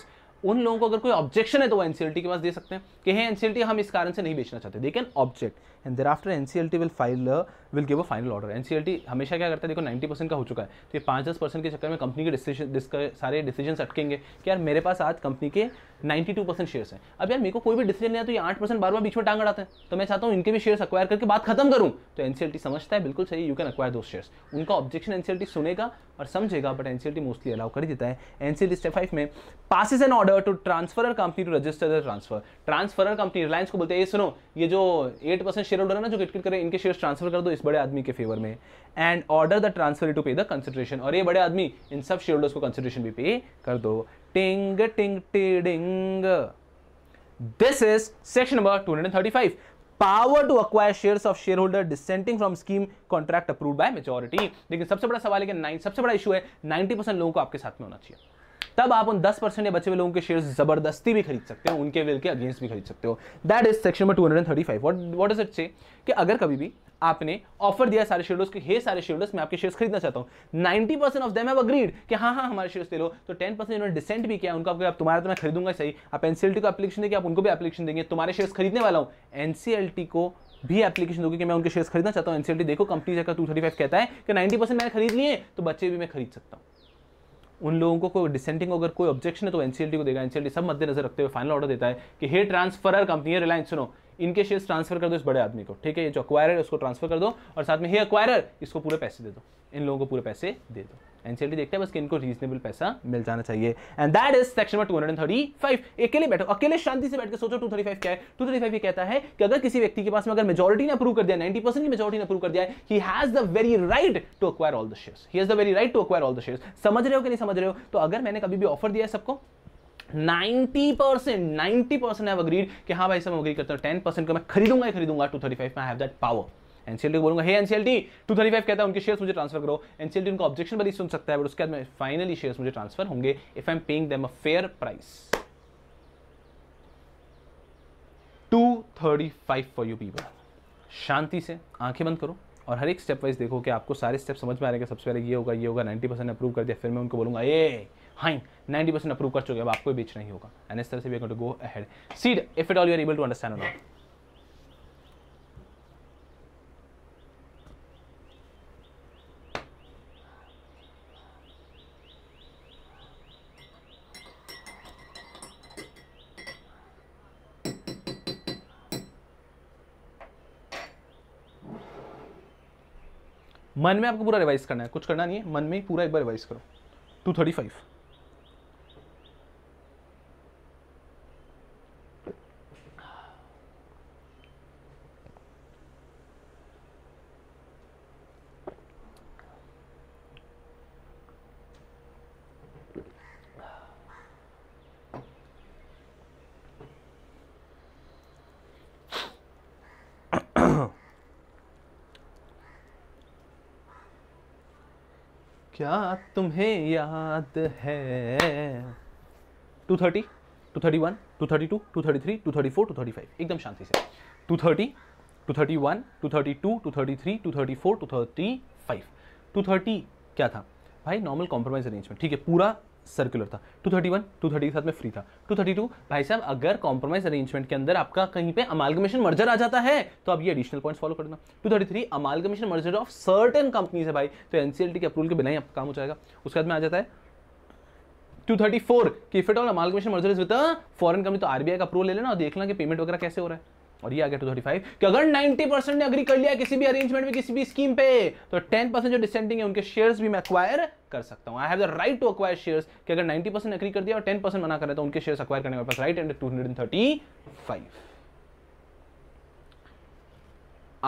उन लोगों को अगर कोई ऑब्जेक्शन है तो वो एनसीएलटी के पास दे सकते हैं कि है एनसीएलटी हम इस कारण से नहीं बेचना चाहते देखें object and thereafter N will file will give a final order N हमेशा क्या करता है देखो 90 परसेंट का हो चुका है तो ये पाँच दस परसेंट के चक्कर में कंपनी के डिसीजन सारे डिसीजन अटकेंगे कि यार मेरे पास आज कंपनी के 92 परसेंट शेयर्स हैं अब यार मेरे को कोई भी डिसीजन नहीं है तो ये आठ परसेंट बार बार बीच में टांग आते हैं तो मैं चाहता हूँ इनके भी शेयर्स अक्वायर करके बात खत्म करूँ तो एन समझता है बिल्कुल सही यू कैन अक्वायर दो शेयर्स उनका ऑब्जेक्शन एन सुनेगा और समझेगा बट एन मोस्टली अलाउ कर देता है एन सी स्टेप फाइव में passes an order to transfer company to register the transfer transfer company Reliance को बोलते हैं ये सुनो ये जो एट परसेंट शेयर होल्डर है ना जो किटकिट करें इनके शेयर ट्रांसफर कर दो इस बड़े आदमी के फेवर में and order the transfer to pay the consideration और ये बड़े आदमी इन सब शेयर होल्डर्स को कंसिडरेशन भी पे कर दो टिंग टिंग टिडिंग this is section number two power to acquire share of share holder dissenting from scheme contract approve by majority लेकिन सबसे बड़ा सवाल है कि नाइन सबसे बड़ा इशू है 90 परसेंट लोगों को आपके साथ में होना चाहिए तब आप उन दस परसेंट या बचे हुए लोगों के शेयर जबरदस्ती भी खरीद सकते हो उनके विल के अगेंस्ट भी खरीद सकते हो that is section number two hundred thirty five what is कि अगर कभी भी आपने ऑफर दिया सारे शेयर होल्डर्स हे सारे शेयर होल्डर्स मैं आपके शेयर्स खरीदना चाहता हूं ninety percent of them have agreed कि हाँ हाँ हमारे शेयर्स ले लो तो टेन परसेंट इन्होंने डिसेंट भी किया उनका आप तुम्हारा तो मैं खरीदूंगा सही आप एनसीएलटी को एप्लीकेशन देंगे आप उनको भी एप्लीकेशन देंगे तुम्हारे शेयर्स खरीदने वाला हूँ एनसीएलटी को भी एप्लीकेशन दोगे कि मैं उनके शेयर्स खरीदना चाहता हूँ एनसीएलटी देखो कंपनी जगह टू कहता है कि नाइन्टी मैंने खरीद लिए तो बच्चे भी मैं खरीद सकता हूँ उन लोगों को डिसेंटिंग अगर कोई ऑब्जेक्शन है तो एनसीएलटी को देगा एनसीएलटी सब मद्देनजर रखते हुए फाइनल ऑर्डर देता है कि हे ट्रांसफरर कंपनी है रिलायंस सुनो इनके शेयर ट्रांसफर कर दो इस बड़े आदमी को ठीक है जो अक्वायर है उसको ट्रांसफर कर दो और साथ में हे अक्वायर इसको पूरे पैसे दे दो इन लोगों को पूरे पैसे दे दो एनसीएलटी देखते हैं बस कि इनको रीजनेबल पैसा मिल जाना चाहिए and that is section number 235 अकेले बैठो अकेले शांति से बैठ के सोचो 235 क्या है 235 ये कहता है कि अगर किसी व्यक्ति के पास में अगर मेजॉरिटी ने अप्रूव कर दिया 90 परसेंट की मेजॉरिटी ने अप्रूव कर दिया है he has the very right to acquire all the shares he has the very right to acquire all the shares समझ रहे हो कि नहीं समझ रहे हो तो अगर मैंने कभी भी ऑफर दिया है सबको 90 percent ninety percent have agreed कि हाँ भाई सब हम अग्री करते हैं 10 परसेंट को मैं खरीदूंगा ही खरीदूंगा 235 में I have that power NCLT को बोलूंगा hey NCLT two thirty five कहता है उनके शेयर मुझे ट्रांसफर करो एनसीएलटी उनका ऑब्जेक्शन भरी सुन सकता है बट उसके बाद में फाइनली शेयर मुझे ट्रांसफर होंगे if I am paying them a fair price two thirty five for you people शांति से आंखें बंद करो और हर एक स्टेप वाइज देखो कि आपको सारे स्टेप समझ में आ रहे हैं सबसे पहले ये होगा ये होगा नाइन्टी परसेंट अप्रूव कर दिया फिर मैं उनको बोलूंगा ए हाई नाइन्टी परसेंट अप्रूव कर चुके अब आपको बेचना ही होगा एंड इस तरह से we go ahead see if it all you are able to understand मन में आपको पूरा रिवाइज करना है कुछ करना नहीं है मन में ही पूरा एक बार रिवाइज करो टू थर्टी फाइव क्या तुम्हें याद है two thirty two thirty one two thirty to two thirty three two thirty four two thirty five एकदम शांति से two thirty two thirty one two thirty to two thirty three two thirty four two thirty five two thirty क्या था भाई normal compromise arrangement ठीक है पूरा circular था 231 230 के साथ में फ्री था 232 भाई साहब अगर कॉम्प्रोमाइज अरेंजमेंट के अंदर आपका कहीं पे अमालगमेशन मर्जर आ जाता है तो अब ये एडिशनल पॉइंट्स फॉलो करना 233 thirty amalgamation merger of certain companies है भाई तो एनसीएलटी के अप्रूवल के बिना ही आपका काम हो जाएगा उसके बाद में आ जाता है 234 कि if it all amalgamation merger is with foreign company तो आरबीआई का अप्रूवल ले लेना और देखना कि पेमेंट वगैरह कैसे हो रहा है और ये आ गया टू थर्टी फाइव कि अगर नाइन्टी परसेंट ने अग्री कर लिया किसी भी अरेंजमेंट में किसी भी स्कीम पे तो टेन परसेंट जो डिसेंडिंग है उनके शेयर्स भी मैं अक्वायर कर सकता हूं I have the right to acquire shares कि अगर नाइन्टी परसेंट अग्री कर दिया और टेन परसेंट मना रहे तो उनके शेयर्स अक्वायर करने के पास right and two hundred and thirty five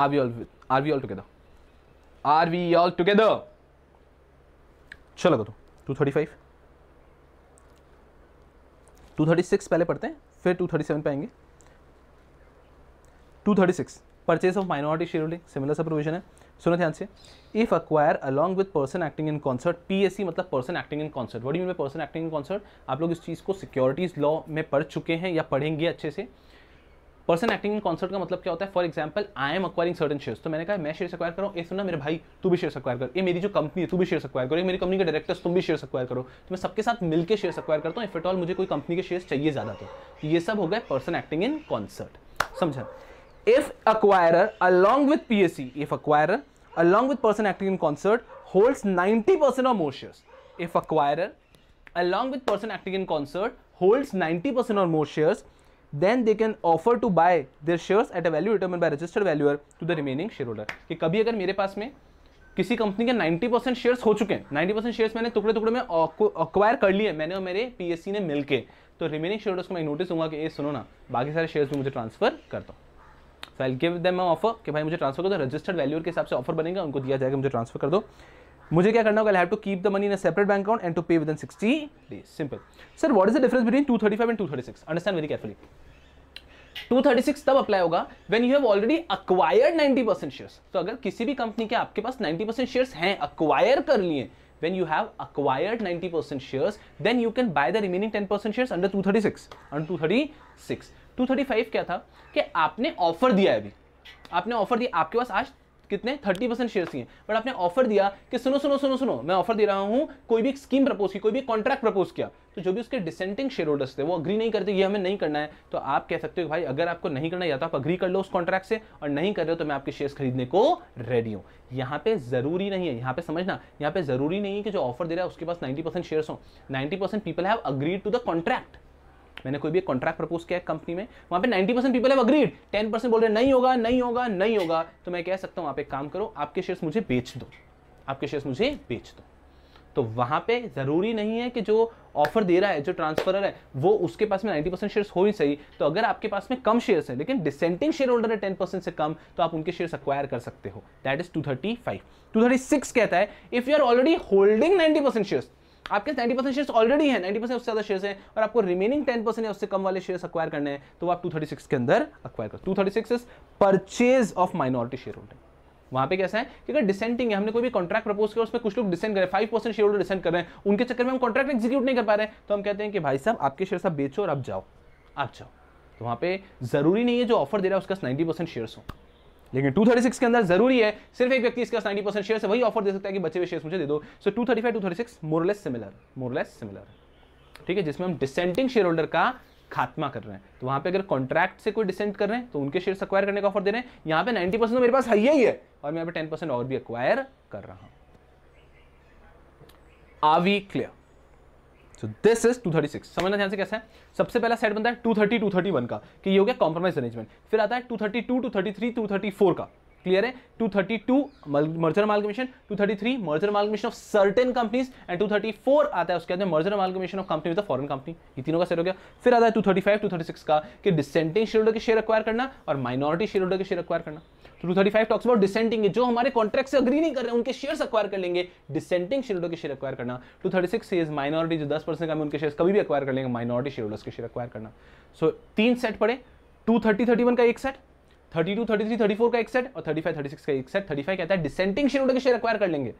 are we all are we all together are we all together चलो करो two thirty five two thirty six पहले पढ़ते हैं फिर टू थर्टी सेवन पे आएंगे two thirty six purchase of minority share holding similar सा provision है सुनो ध्यान से if acquirer along with person acting in concert PSC मतलब person acting in concert what may person acting in concert आप लोग इस चीज़ को सिक्योरिटीज़ लॉ में पढ़ चुके हैं या पढ़ेंगे अच्छे से पर्सन एक्टिंग इन कॉन्सर्ट का मतलब क्या होता है for example I am acquiring certain share तो मैंने कहा मैं शेयर अक्वायर करूँ ए सुनना मेरे भाई तू भी शेयर अक्वायर कर ये मेरी जो कंपनी है तू भी शेयर अक्वायर करो मेरी कंपनी के डायरेक्टर्स तुम भी शेयर अक्वायर करो तो मैं सबके साथ मिलकर शेयर अक्वायर करता हूँ इफ एट ऑल मुझे कोई कंपनी के शेयर चाहिए ज़्यादा तो ये सब हो पर्सन एक्टिंग इन कॉन्सर्ट समझा if acquirer along with PSC, if acquirer along with person acting in concert holds 90% or more shares, if acquirer along with person acting in concert holds 90% or more shares, then they can offer to buy their shares at a value determined by registered valuer to the remaining shareholder. कि कभी अगर मेरे पास में किसी company के 90 shares हो चुके हैं 90 शेयर्स मैंने टुकड़े टुकड़े में अक्वायर कर लिए मैंने और मेरे पीएससी ने मिलके तो रिमेनिंग शेयर्स को मैं नोटिस दूंगा कि ये सुनो ना बाकी सारे शेयर्स भी मुझे ट्रांसफर कर दो so I give them them offer कि भाई मुझे ट्रांसफर कर दो रजिस्टर्ड वैल्यू के हिसाब से ऑफर बनेगा उनको दिया जाएगा मुझे ट्रांसफर कर दो मुझे क्या करना होगा have to keep the money in a separate bank account and to pay within sixty days simple sir what is the difference between two thirty five and two thirty six understand very carefully two thirty six तब apply होगा when you have already acquired 90 percent shares तो अगर किसी भी company के आपके पास 90 percent शेयर्स हैं अक्वायर कर लिए you have acquired percent when then you can buy the remaining ten percent buy under two thirty six under two thirty six thirty five क्या था कि आपने ऑफर दिया है अभी आपने ऑफर दिया आपके पास आज कितने थर्टी परसेंट शेयर हैं बट आपने ऑफर दिया कि सुनो सुनो सुनो सुनो मैं ऑफर दे रहा हूँ कोई भी स्कीम प्रपोज की कोई भी कॉन्ट्रैक्ट प्रपोज किया तो जो भी उसके डिसेंटिंग शेयर होल्डर्स थे वो अग्री नहीं करते ये हमें नहीं करना है तो आप कह सकते हो भाई अगर आपको नहीं करना या तो आप अग्री कर लो उस कॉन्ट्रैक्ट से और नहीं कर रहे हो तो मैं आपके शेयर खरीदने को रेडी हूँ यहाँ पे जरूरी नहीं है यहाँ पे समझना यहाँ पे जरूरी नहीं है कि जो ऑफर दे रहा है उसके पास नाइन्टी परसेंट शेयर हो ninety percent people have agreed to the contract मैंने कोई भी एक कॉन्ट्रैक्ट प्रपोज किया कंपनी में वहां पे 90 परसेंट पीपल है अग्रीड 10 परसेंट बोल रहे नहीं होगा नहीं होगा नहीं होगा तो मैं कह सकता हूं आप एक काम करो आपके शेयर्स मुझे बेच दो आपके शेयर्स मुझे बेच दो तो वहां पे ज़रूरी नहीं है कि जो ऑफर दे रहा है जो ट्रांसफरर है वो उसके पास में 90 परसेंट शेयर हो ही सही तो अगर आपके पास में कम शेयर्स है लेकिन डिसेंटिंग शेयर होल्डर है 10 परसेंट से कम तो आप उनके शेयर्स अक्वायर कर सकते हो दैट इज 235 236 कहता है if you are already holding 90 percent shares आपके नाइन्टी परसेंट शेयर ऑलरेडी है नाइन्टी परसेंट उससे ज्यादा शेयर है और आपको रिमेनिंग टेन परसेंट या उससे कम वाले शेयर अक्वायर करने हैं तो आप टू थर्टी सिक्स के अंदर अक्वायर कर two thirty six is purchase of minority share holding वहां पे कैसा है कि अगर डिसेंटिंग है हमने कोई भी कॉन्ट्रैक्ट प्रपोज किया उसमें कुछ लोग डिसेंट करें five percent share holder dissent कर रहे हैं उनके चक्कर में हम कॉन्ट्रैक्ट एग्जीक्यूट नहीं कर पा रहे तो हम कहते हैं कि भाई साहब आपके शेयर साहब बेचो और आप जाओ आप जाओ तो वहाँ पे जरूरी नहीं है जो ऑफर दे रहा है उसका नाइन्टी परसेंट शेयर हो लेकिन 236 के अंदर जरूरी है सिर्फ एक व्यक्ति इसके 90 परसेंट शेयर से वही ऑफर दे सकता है कि बचे हुए शेयर मुझे दे दो so two thirty five two thirty six more or less similar more or less similar ठीक है जिसमें हम डिसेंटिंग शेयर होल्डर का खात्मा कर रहे हैं तो वहां पे अगर कॉन्ट्रैक्ट से कोई डिसेंट कर रहे हैं तो उनके शेयर अक्वायर करने का ऑफर दे रहे हैं यहाँ पे 90 परसेंट तो मेरे पास है ही है और मैं यहाँ पे 10 परसेंट और भी अक्वायर कर रहा हूं आवी क्लियर सो दिस इज 236 समझना ध्यान से कैसा है सबसे पहला सेट बनता है 230 231 का कि ये हो गया कॉम्प्रोमाइज अरेंजमेंट फिर आता है 232 233 234 का क्लियर है 232 merger amalgamation three merger amalgamation of certain companies and 234 आता है उसके अंदर merger amalgamation of company with foreign company ये तीनों का शेयर हो गया फिर आता है 235 236 का कि डिसेंटिंग शेयर के शेयर अक्वायर करना और माइनॉरिटी शेयर होल्डर के शेयर अक्वायर करना two thirty five talks about dissenting जो हमारे कॉन्ट्रैक्ट से अग्री नहीं कर रहे हैं उनके शेयर अक्वायर कर लेंगे डिसेंटिंग शेयर के शेयर अक्वायर करना two thirty six is minority जो दस परसेंट का उनके शेयर कभी भी अक्वायर कर लेंगे माइनॉरिटी शेयर के शेयर अक्वायर करना सो so, तीन सेट पड़े टू थर्टी थर्टी वन का एक set thirty two thirty three thirty four का एक सेट और थर्टी फाइव थर्टी सिक्स का एक सेट थर्टी फाइव कहता है डिसेंटिंग शेयर होल्डर के शेयर अक्वायर कर लेंगे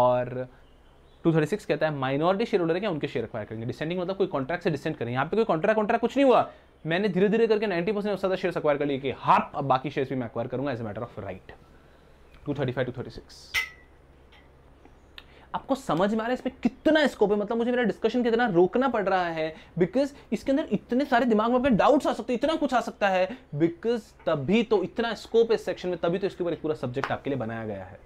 और टू थर्टी सिक्स कहता है माइनॉरिटी शेयर होल्डर के उनके शेयर अक्वायर करेंगे डिसेंडिंग मतलब कोई कॉन्ट्रैक्ट से डिसेंड करेंगे यहाँ पे कोई कॉन्ट्रैक्ट कॉन्ट्रैक्ट कुछ नहीं हुआ मैंने धीरे धीरे करके नाइन्टी परसेंट ज्यादा शेयर अक्वायर कर लिए कि हाफ अब बाकी शेयर भी मैं अक्वायर करूंगा as a matter of right two thirty five two thirty six आपको समझ में आ रहा है इसमें कितना स्कोप है मतलब मुझे मेरा डिस्कशन कितना रोकना पड़ रहा है बिकॉज इसके अंदर इतने सारे दिमाग में डाउट्स आ सकते हैं इतना कुछ आ सकता है बिकॉज तभी तो इतना स्कोप है इस सेक्शन में तभी तो इसके ऊपर एक पूरा सब्जेक्ट आपके लिए बनाया गया है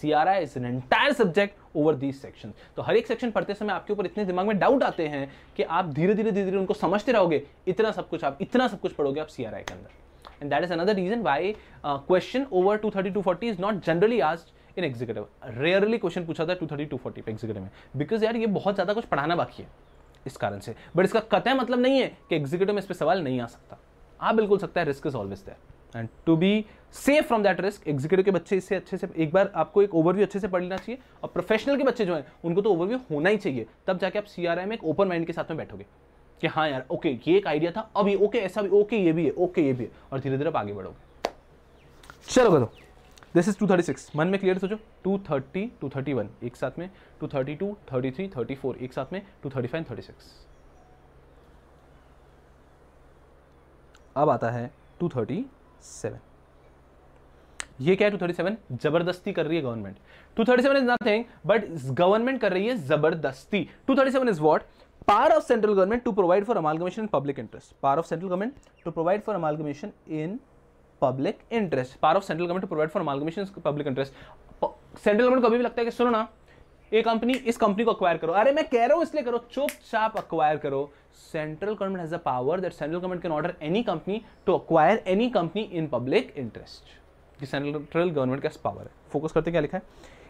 CRI is an entire subject over these section तो हर एक सेक्शन पढ़ते समय आपके ऊपर इतने दिमाग में डाउट आते हैं कि आप धीरे धीरे धीरे धीरे उनको समझते रहोगे इतना सब कुछ आप इतना सब कुछ पढ़ोगे आप सीआरआई के अंदर and that is another reason why question over two thirty two forty is not generally asked in executive rarely question पूछा था टू थर्टी टू फोर्टी पे एग्जीक्यूटिव में बिकॉज यार ये बहुत ज़्यादा कुछ पढ़ाना बाकी है इस कारण से बट इसका कतः मतलब नहीं है कि एग्जीक्यूटिव में इस पर सवाल नहीं आ सकता आ बिल्कुल सकता है risk is always there and to be safe from that risk executive के बच्चे इससे अच्छे से एक बार आपको एक ओवरव्यू अच्छे से पढ़ लेना चाहिए और प्रोफेशनल के बच्चे जो हैं उनको तो ओवरव्यू होना ही चाहिए तब जाके आप सी में एक ओपन माइंड के साथ में बैठोगे कि हाँ यार ओके ये एक आइडिया था अब ये ओके ऐसा भी ओके ये भी है ओके ये भी है और धीरे धीरे आप आगे बढ़ोगे चलो करो दिस इज 236 मन में क्लियर सोचो 230 231 एक साथ में 232 33 34 एक साथ में 235 36 अब आता है 237 ये क्या है 237 जबरदस्ती कर रही है government 237 is nothing but government कर रही है जबरदस्ती 237 is what power of central government to provide for amalgamation in public interest power of central government to provide for amalgamation in public interest power of central government provide for amalgamation public interest central government को अभी भी लगता है कि सुनो ना ये company इस कंपनी को अक्वायर करो अरे मैं कह रहा हूं इसलिए करो चुपचाप अक्वायर करो central government has the power that central government can order any company to acquire any company in public interest central government का पावर है फोकस करते क्या लिखा है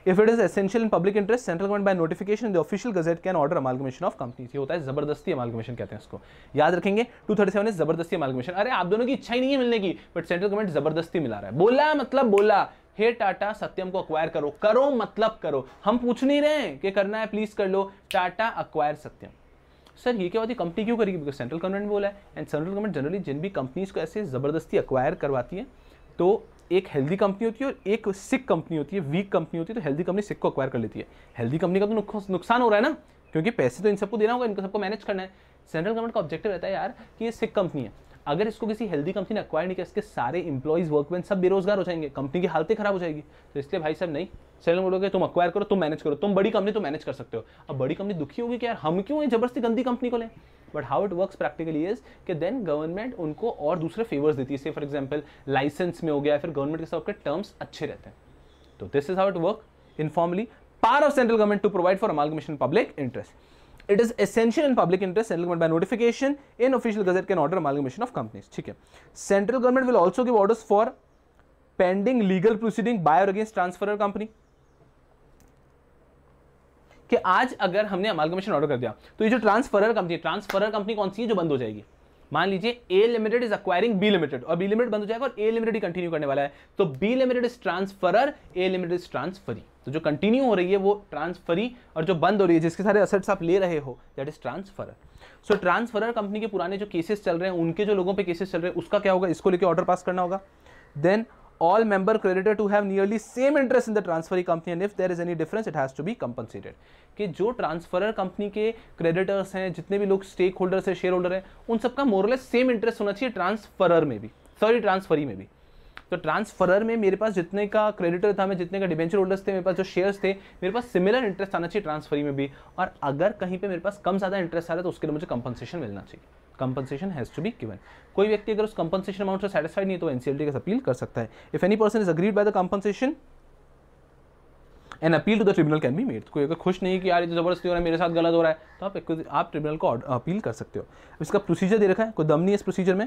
if it is essential in public interest central government by notification the official gazette can order amalgamation of companies ये होता है जबरदस्ती अमालगमेशन कहते हैं इसको याद रखेंगे टू थर्टी सेवन इज जबरदस्ती अमालगमेशन अरे आप दोनों की इच्छा ही नहीं है मिलने की बट सेंट्रल गवर्नमेंट जबरदस्ती मिला रहा है बोला मतलब बोला हे टाटा सत्यम को अक्वायर करो करो मतलब करो हम पूछ नहीं रहे हैं कि करना है प्लीज कर लो टाटा अक्वायर सत्यम सर ये क्या होती है कंपनी क्यों करेगी बिकॉज सेंट्रल गवर्नमेंट बोला है एंड सेंट्रल गवर्नमेंट जनरली जिन भी कंपनीज को ऐसे ज़बरदस्ती अक्वायर करवाती है तो एक हेल्दी कंपनी होती है और एक सिक कंपनी होती है वीक कंपनी होती है तो हेल्दी कंपनी सिक को अक्वायर कर लेती है हेल्दी कंपनी का तो नुकसान हो रहा है ना क्योंकि पैसे तो इन सबको देना होगा इनको सबको मैनेज करना है सेंट्रल गवर्नमेंट का ऑब्जेक्टिव रहता है यार कि ये सिक कंपनी है अगर इसको किसी हेल्दी कंपनी ने अक्वायर नहीं किया इसके सारे इंप्लॉइज वर्कमैन सब बेरोजगार हो जाएंगे कंपनी की हालतें खराब हो जाएगी तो इसलिए भाई साहब नहीं सेलर बोलोगे तुम अक्वायर करो तुम मैनेज करो तुम बड़ी कंपनी तो मैनेज कर सकते हो अब बड़ी कंपनी दुखी होगी कि यार हम क्यों ये जबरदस्ती गंदी कंपनी को लें but how it works practically is कि देन गवर्नमेंट उनको और दूसरे फेवर्स देती है से फॉर एग्जाम्पल लाइसेंस में हो गया फिर गवर्नमेंट के साथ टर्म्स अच्छे रहते हैं तो this is how it work informally power of central government to provide for amal public interest it is essential in public interest central government by notification in official gazette can order amalgamation of companies ठीक है central government will also give orders for pending legal proceeding by or against transfer company कि आज अगर हमने amalgamation order कर दिया तो ये जो ट्रांसफरर कंपनी ट्रांसफरर कंपनी कौन सी है जो बंद हो जाएगी मान लीजिए A limited is acquiring B limited और बी लिमिटेड बंद हो जाएगा और ए लिमिटेड ही कंटिन्यू करने वाला है तो B limited is transferor A limited is transferee तो जो कंटिन्यू हो रही है वो ट्रांसफरी और जो बंद हो रही है जिसके सारे असेट्स आप ले रहे हो that is transfer so transferor company के पुराने जो केसेस चल रहे हैं उनके जो लोगों पे केसेस चल रहे हैं उसका क्या होगा इसको लेके ऑर्डर पास करना होगा then all member creditor to have nearly same interest in the transferee company and if there is any difference it has to be compensated कि जो ट्रांसफरर कंपनी के क्रेडिटर्स हैं जितने भी लोग स्टेक होल्डर्स हैं शेयर होल्डर हैं उन सबका मोरलेस सेम इंटरेस्ट होना चाहिए ट्रांसफरर में भी सॉरी ट्रांसफरी में भी तो ट्रांसफरर में मेरे पास जितने का क्रेडिटर था मैं जितने का डिबेंचर होल्डर्स थे मेरे पास जो शेयर्स थे मेरे पास सिमिलर इंटरेस्ट आना चाहिए ट्रांसफरी में भी और अगर कहीं पर मेरे पास कम ज़्यादा इंटरेस्ट आ रहा है तो उसके लिए मुझे कंपनसेशन मिलना चाहिए compensation has to be given कोई व्यक्ति अगर उस कंपनसेशन अमाउंट से सेटिसफाइड नहीं तो एनसीएलटी का अपील कर सकता है if any person is agreed by the compensation an appeal to the tribunal can be made कोई अगर खुश नहीं कि यार ये तो जबरदस्ती हो रहा है मेरे साथ गलत हो रहा है तो आप आप ट्रिब्यूनल को अपील कर सकते हो इसका प्रोसीजर दे रखा है कोई दम नहीं है इस प्रोसीजर में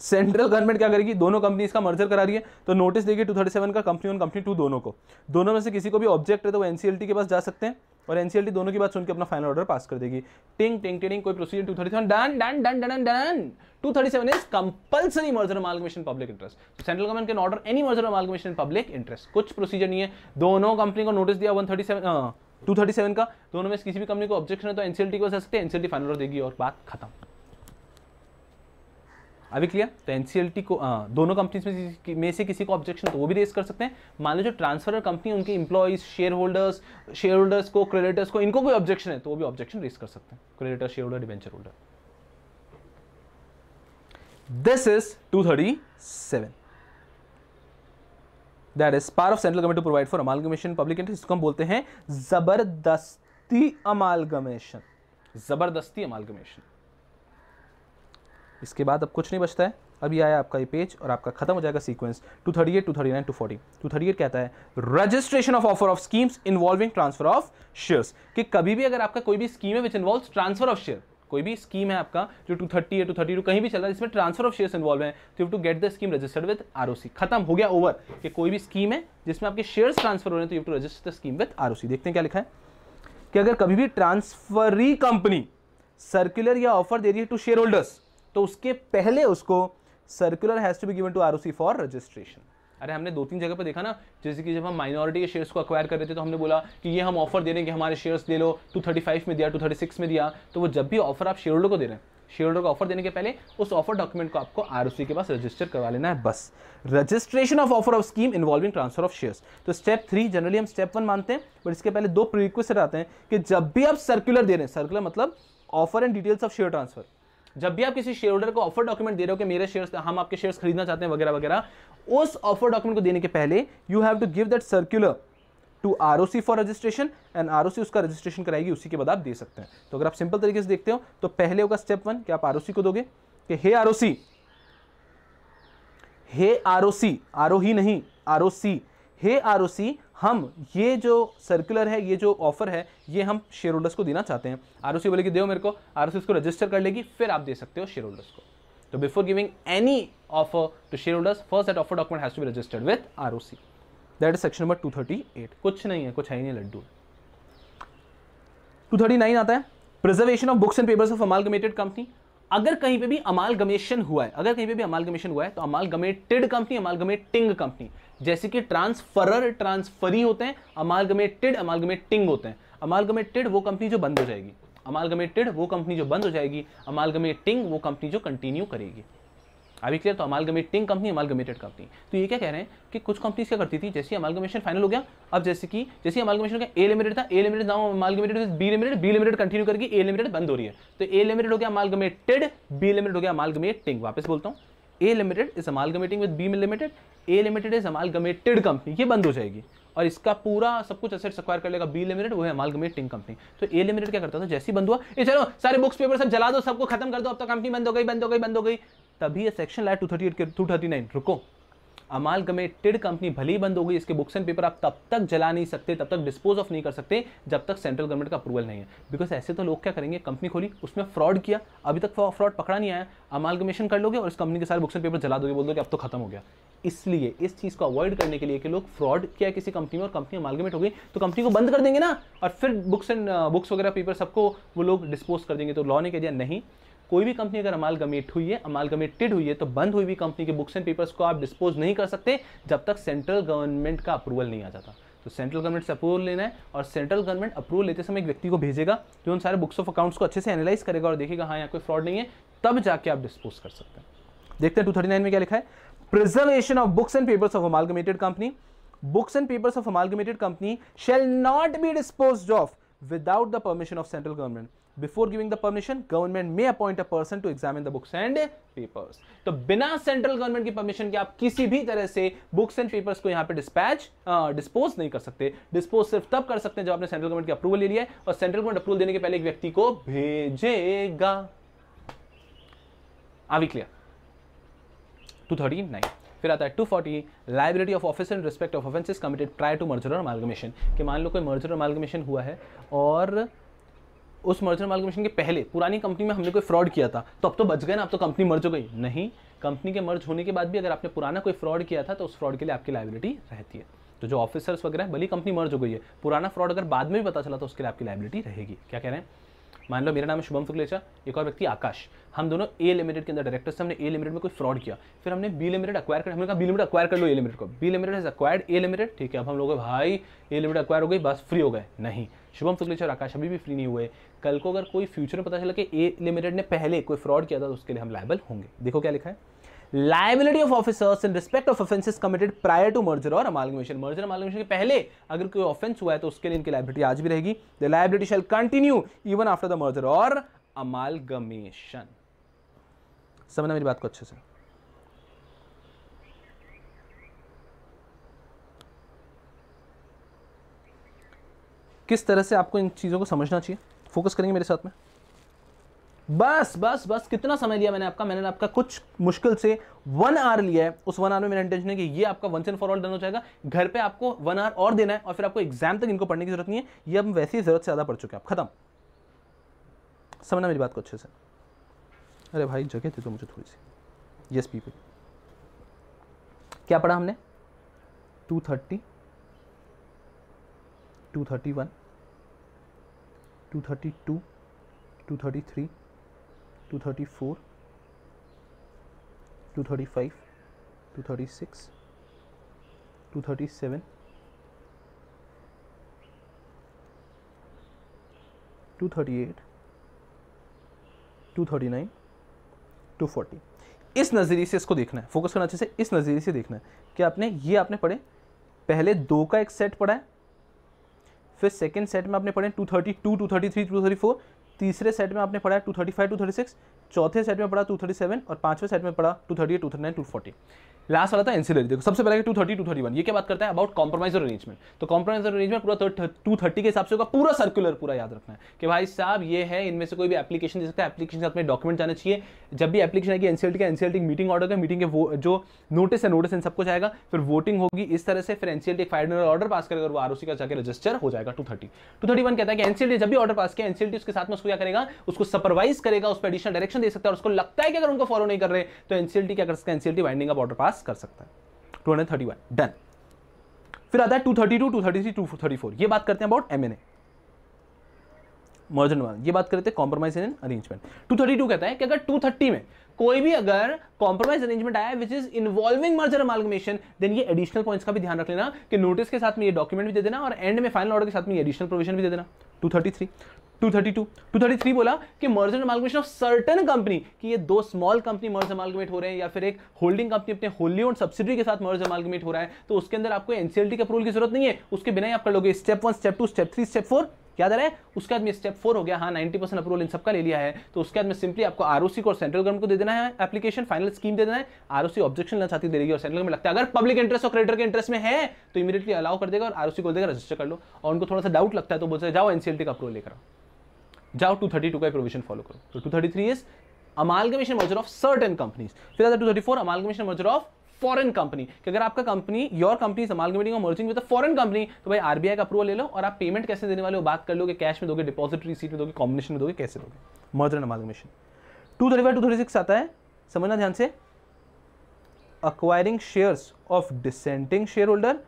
सेंट्रल गवर्नमेंट क्या करेगी दोनों कंपनीज का मर्जर करा रही है तो नोटिस देगी टू थर्टी सेवन का कंपनी वन कंपनी टू दोनों को दोनों में से किसी को भी ऑब्जेक्ट है तो वो एनसीएलटी के पास जा सकते हैं और एनसीएलटी दोनों की बात सुनकर अपना फाइनल ऑर्डर पास कर देगी टिंग टिंग टिंग कोई procedure two thirty seven done done done done done two thirty seven is compulsory merger amalgamation public interest central government can order any merger amalgamation public interest कुछ प्रोसीजर नहीं है दोनों कंपनी को नोटिस दिया one thirty seven two thirty seven का दोनों में किसी भी कंपनी को ऑब्जेक्शन है तो एनसीएलटी को जा सकते हैं एनसीएलटी फाइनल ऑर्डर देगी और बात खत्म अभी क्लियर तो एनसीएलटी को आ, दोनों कंपनीज में में से किसी को ऑब्जेक्शन तो वो भी रेस कर सकते हैं मान लो जो ट्रांसफर कंपनी उनके employees share holders share holders को क्रेडिटर्स को इनको कोई ऑब्जेक्शन है तो वो भी ऑब्जेक्शन रेस कर सकते हैं creditor share holder debenture holder this is two thirty seven that is power of central government to provide for amalgamation public interest इसको हम बोलते हैं जबरदस्ती अमालगमेशन जबरदस्ती अमालगमेशन इसके बाद अब कुछ नहीं बचता है अभी आया आपका ये पेज और आपका खत्म हो जाएगा sequence two thirty eight two thirty nine two forty two thirty eight कहता है registration of offer of schemes involving transfer of shares कि कभी भी अगर आपका कोई भी स्कीम है which involve transfer of share कोई भी स्कीम है आपका जो टू थर्टी टू थर्टी कहीं भी चल रहा है जिसमें ट्रांसफर ऑफ शेयर्स इन्वॉल्व है तो you to get the scheme registered with R खत्म हो गया ओवर कि कोई भी स्कीम है जिसमें आपके शेयर्स ट्रांसफर हो रहे हैं तो you to register the scheme with R देखते हैं क्या लिखा है कि अगर कभी भी ट्रांसफरी कंपनी सर्कुलर या ऑफर दे रही है टू शेयर होल्डर्स तो उसके पहले उसको circular has to be given to R for registration अरे हमने दो तीन जगह पर देखा ना जैसे कि जब हम माइनॉरिटी के शेयर्स को अक्वायर कर रहे थे तो हमने बोला कि ये हम ऑफर दे रहे हैं कि हमारे शेयर्स ले लो 235 में दिया 236 में दिया तो वो जब भी ऑफर आप शेयर होल्डर को दे रहे हैं शेयर होल्डर को ऑफर देने के पहले उस ऑफर डॉक्यूमेंट को आपको आर के पास रजिस्टर करवा लेना है बस registration of offer of scheme involving transfer of shares तो स्टेप थ्री जनरली हम स्टेप वन मानते हैं बट इसके पहले दो प्रिक्वेस्ट आते हैं कि जब भी आप सर्कुलर दे रहे हैं सर्कुलर मतलब offer and details of share transfer जब भी आप किसी शेयर होल्डर को ऑफर डॉक्यूमेंट दे रहे हो कि मेरे शेयर्स हम आपके शेयर्स खरीदना चाहते हैं वगैरह वगैरह उस ऑफर डॉक्यूमेंट को देने के पहले you have to give that circular to R for registration and R उसका रजिस्ट्रेशन कराएगी उसी के बाद आप दे सकते हैं तो अगर आप सिंपल तरीके से देखते हो तो पहले होगा स्टेप वन कि आप आर को दोगे कि hey R hey R O C R O ही नहीं आर ओ सी हे आर ओ सी हम ये जो सर्कुलर है ये जो ऑफर है ये हम शेयर होल्डर्स को देना चाहते हैं आर बोले कि दे मेरे को आर इसको रजिस्टर कर लेगी फिर आप दे सकते हो शेयर होल्डर्स को तो before giving any offer to share holders first that offer document has to be registered with R O C that is section number two thirty eight कुछ नहीं है कुछ है ही नहीं लड्डू टू थर्टी नाइन आता है preservation of books and papers of amalgamated company अगर कहीं पे भी अमाल गमेशन हुआ है अगर कहीं पे भी अमाल गमेशन हुआ है तो अमाल गमेटेड कंपनी अमाल गमेटिंग कंपनी जैसे कि ट्रांसफरर ट्रांसफरी होते हैं अमाल अमाल गमेटिंग होते हैं अमाल गमेटेड वो कंपनी जो बंद हो जाएगी अमाल गमेटेड वो कंपनी जो बंद हो जाएगी अमाल गमेटिंग वो कंपनी जो कंटिन्यू करेगी अभी क्लियर तो अमालगमेटिंग कंपनी अमालगमेटेड कंपनी तो ये क्या कह रहे हैं कि कुछ कंपनीज क्या करती थी जैसे अमालगमेशन फाइनल हो गया अब जैसे कि जैसे अमालगमेशन हो गया ए लिमिटेड था A limited now amalgamated B limited B limited continue करके ए लिमिटेड बंद हो रही है तो ए लिमिटेड हो गया अमालगमेटेड बी लिमिटेड हो गया अमालगमेटिंग वापस बोलता हूँ A limited is amalgamating with B limited A limited is amalgamated company ये बंद हो जाएगी और इसका पूरा सब कुछ असेट्स एक्वायर कर लेगा बी लिमिटेड वो है अमालगमेटिंग कंपनी तो ए लिमिटेड क्या करता था जैसे ही बंद हुआ ये चलो सारे बुक्स पेपर सब जला दो सबको खत्म कर दो अब तो कंपनी बंद हो गई बंद हो गई बंद हो गई तभी ये सेक्शन लाया टू थर्टी एट के टू थर्टी नाइन रुको अमाल टिड कंपनी भले ही बंद हो गई इसके बुक्स एंड पेपर आप तब तक जला नहीं सकते तब तक डिस्पोज ऑफ नहीं कर सकते जब तक सेंट्रल गवर्नमेंट का अप्रूवल नहीं है बिकॉज ऐसे तो लोग क्या करेंगे कंपनी खोली उसमें फ्रॉड किया अभी तक फ्रॉड पकड़ा नहीं आया अमालगमेशन कर लोगे और इस कंपनी के सारे बुक्स एंड पेपर जला दोगे बोल दो अब तो खत्म हो गया इसलिए इस चीज़ को अवॉइड करने के लिए कि लोग फ्रॉड किया किसी कंपनी में और कंपनी अमालगमेट हो गई तो कंपनी को बंद कर देंगे ना और फिर बुक्स एंड बुक्स वगैरह पेपर सबको वो लोग डिस्पोज कर देंगे तो लॉ ने कह दिया नहीं कोई भी कंपनी अगर गमेट हुई है अमाल गमेटेड हुई है तो बंद हुई भी कंपनी के बुक्स एंड पेपर्स को आप डिस्पोज नहीं कर सकते जब तक सेंट्रल गवर्नमेंट का अप्रूवल नहीं आ जाता तो सेंट्रल गवर्नमेंट से अप्रूवल लेना है और सेंट्रल गवर्नमेंट अप्रूवल लेते समय एक व्यक्ति को भेजेगा जो उन सारे बुक्स ऑफ अकाउंट्स को अच्छे से एनालाइज करेगा और देखेगा हाँ यहाँ कोई फ्रॉड नहीं है तब जाके आप डिस्पोज कर सकते हैं देखते हैं टू में क्या लिखा है preservation of books and papers of amal company books and papers of amal company shall not be dispose of without the permission of central government before giving the permission government may appoint a person to examine the books and papers तो बिना central government की permission के आप किसी भी तरह से books and papers को यहां पे डिस्पैच डिस्पोज नहीं कर सकते डिस्पोज सिर्फ तब कर सकते हैं जब आपने सेंट्रल गवर्नमेंट की अप्रूवल ले लिया है और सेंट्रल गवर्नमेंट अप्रूवल देने के पहले एक व्यक्ति को भेजेगा are we clear two thirty nine फिर आता है two forty liability of office in respect of offences committed prior to merger और मालगमेशन कि मान लो कोई मर्जर और मालगमेशन हुआ है और उस मर्जर मालकमेशन के पहले पुरानी कंपनी में हमने कोई फ्रॉड किया था तो अब तो बच गए ना अब तो कंपनी मर्ज हो गई नहीं कंपनी के मर्ज होने के बाद भी अगर आपने पुराना कोई फ्रॉड किया था तो उस फ्रॉड के लिए आपकी लाइबिलिटी रहती है तो जो ऑफिसर्स वगैरह भली कंपनी मर्ज हो गई है पुराना फ्रॉड अगर बाद में भी पता चला तो उसके लिए आपकी लाइबिलिटी रहेगी क्या कह रहे हैं मान लो मेरा नाम है शुभम शुक्लेचा एक और व्यक्ति आकाश हम दोनों ए लिमिटेड के अंदर डायरेक्टर से हमने ए लिमिटेड में कोई फ्रॉड किया फिर हमने बी लिमिटेड अक्वायर कर हमने कहा बी लिमिटेड अक्वायर कर लो ए लिमिटेड को B limited is acquired A limited ठीक है अब हम लोग भाई ए लिमिटेड अक्वायर हो गई बस फ्री हो गए नहीं शुभम शुक्लेश और आकाश अभी भी फ्री नहीं हुए कल को अगर कोई फ्यूचर में पता चला कि ए लिमिटेड ने पहले कोई फ्रॉड किया था तो उसके लिए हम लाइबल होंगे देखो क्या लिखा है liability of officers in respect of offences committed prior to merger और अमालगमेशन मर्जर अमालगमेशन के पहले अगर कोई ऑफेंस हुआ है तो उसके लिए इनकी लाइबिलिटी आज भी रहेगी the liability shall continue even after the merger और अमालगमेशन समझना मेरी बात को अच्छे से किस तरह से आपको इन चीज़ों को समझना चाहिए फोकस करेंगे मेरे साथ में बस बस बस कितना समय लिया मैंने आपका मैंने आपका कुछ मुश्किल से वन आवर लिया है उस वन आवर में मेरा इंटेंशन है कि ये आपका once and for all done हो जाएगा घर पे आपको वन आवर और देना है और फिर आपको एग्जाम तक इनको पढ़ने की जरूरत नहीं है ये हम वैसे ही जरूरत से ज़्यादा पढ़ चुके हैं आप खत्म समझना मेरी बात को अच्छे से अरे भाई जगह दे दो मुझे थोड़ी सी यस पीपल क्या पढ़ा हमने two thirty two thirty one two thirty to two thirty three two thirty four two thirty five two thirty six two thirty seven two thirty eight two thirty nine two forty इस नज़रिए से इसको देखना है focus करना अच्छे से इस नज़रिए से देखना है कि आपने ये आपने पढ़े पहले दो का एक सेट पढ़ा है फिर सेकेंड सेट में आपने पढ़े two thirty to two thirty three two thirty four तीसरे सेट में आपने पढ़ा two thirty five two thirty six चौथे सेट में पढ़ा टू थर्टी सेवन और पांचवें सेट में पढ़ा two thirty two thirty nine two forty last वाला था एनसीलरी देखो सबसे पहले two thirty two thirty one ये क्या बात करता है अबाउट कॉम्प्रोमाइजर अरेंजमेंट तो कॉम्प्रोमाइजर अरेंजमेंट पूरा टू थर्टी के हिसाब से होगा पूरा सर्कुलर पूरा याद रखना है कि भाई साहब ये है इनमें से कोई भी एप्लीकेशन दे सकता है एप्लीकेशन साथ में डॉक्यूमेंट जाना चाहिए जब भी एप्लीकेशन आएगी एनसीएलटी का एनसीएलटी मीटिंग ऑर्डर का मीटिंग के जो नोटिस है नोटिस इन सब कुछ आएगा फिर वोटिंग होगी इस तरह से फिर एनसीएलटी एक फाइनल ऑर्डर पास करेगा वो आरओसी का जाकर रजिस्टर हो जाएगा two thirty two thirty one कहता है कि एनसीएलटी जब भी ऑर्डर पास किया एनसीएलटी उसके साथ में उसको क्या करेगा उसको सुपरवाइज करेगा उस पर एडिशनल डायरेक्शन दे सकता है उसको लगता है कि अगर उनको फॉलो नहीं कर रहे तो एनसीएलटी क्या कर सकता है NCLT binding order pass pass कर सकता है two hundred thirty one done फिर आता है two thirty to two thirty three two thirty four ये बात करते हैं about M and A merger one ये बात करते हैं compromise in arrangement two thirty two कहता है कि अगर टू थर्टी में कोई भी अगर कॉम्प्रोमाइज अरेंजमेंट आया which is involving merger amalgamation then ये एडिशनल पॉइंट्स का भी ध्यान रख लेना कि नोटिस के साथ में ये डॉक्यूमेंट भी दे देना और एंड में फाइनल ऑर्डर के साथ में ये एडिशनल प्रोविजन भी दे देना टू थर्टी थ्री 232 233 बोला कि merger amalgamation of certain company कि ये दो स्मॉल कंपनी मर्ज अमालगमेट हो रहे हैं या फिर एक होल्डिंग कंपनी अपने होली ओन सब्सिडी के साथ मर्ज अमालगमेट हो रहा है तो उसके अंदर आपको एनसीएलटी के अप्रूवल की जरूरत नहीं है उसके बिना ही आप कर लोगे step one step two step three step four याद आ रहा है उसके बाद में स्टेप फोर हो गया हाँ नाइन्टी परसेंट अप्रूवल इन सबका ले लिया है तो उसके बाद में सिंपली आपको ओसी को और सेंट्रल गवर्नमेंट को दे देना है एप्लीकेशन फाइनल स्कीम दे देना है ओसी ऑब्जेक्शन लेना चाहती दे देगी और सेंट्रल में लगता है अगर पब्लिक इंटरेस्ट और क्रेडिटर के इंटरेस्ट में है तो इमीडिएटली अलाउ कर देगा और आरओसी को देगा रजिस्टर कर लो और उनको थोड़ा सा डाउट लगता है तो बोलते जाओ एनसीएलटी का अप्रूवल लेकर जाओ टू थर्टी टू का प्रोविजन फॉलो करो तो two thirty three is amalgamation merger of certain companies फिर आता two thirty four amalgamation merger of foreign company कि अगर आपका कंपनी योर कंपनी अमालगमेटिंग और मर्जिंग विद फॉरन कंपनी तो भाई आरबीआई का अप्रूवल ले लो और आप पेमेंट कैसे देने वाले हो बात कर लो कि कैश में दोगे डिपॉजिट रिसीट में दोगे कॉम्बिनेशन में दोगे कैसे दोगे merger and amalgamation two thirty five two thirty six आता है समझना ध्यान से acquiring shares of dissenting share holder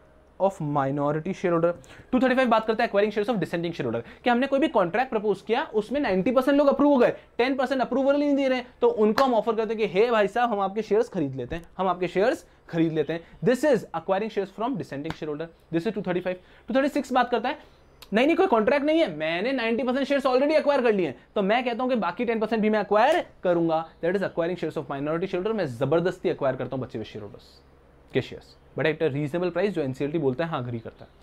of minority share shareholder two thirty five बात करता है acquiring share of dissenting share shareholder कि हमने कोई भी कॉन्ट्रैक्ट प्रपोज किया उसमें नाइन्टी परसेंट लोग अप्रूव हो गए टेन परसेंट अप्रूवल नहीं दे रहे हैं तो उनको हम ऑफर करते हैं कि हे भाई साहब हम आपके शेयर्स खरीद लेते हैं हम आपके शेयर्स खरीद लेते हैं this is acquiring share from dissenting share shareholder this is two thirty five two thirty six बात करता है नहीं नहीं कोई कॉन्ट्रैक्ट नहीं है मैंने 90 परसेंट शेयर ऑलरेडी अक्वायर कर लिए तो मैं कहता हूं कि बाकी 10 परसेंट भी मैं अक्वायर करूंगा that is acquiring shares of minority share मैं जबरदस्ती अक्वायर करता हूं बच्चे शेयर के shares but at reasonable price जो एनसीएलटी बोलता है हाँ अग्री करता है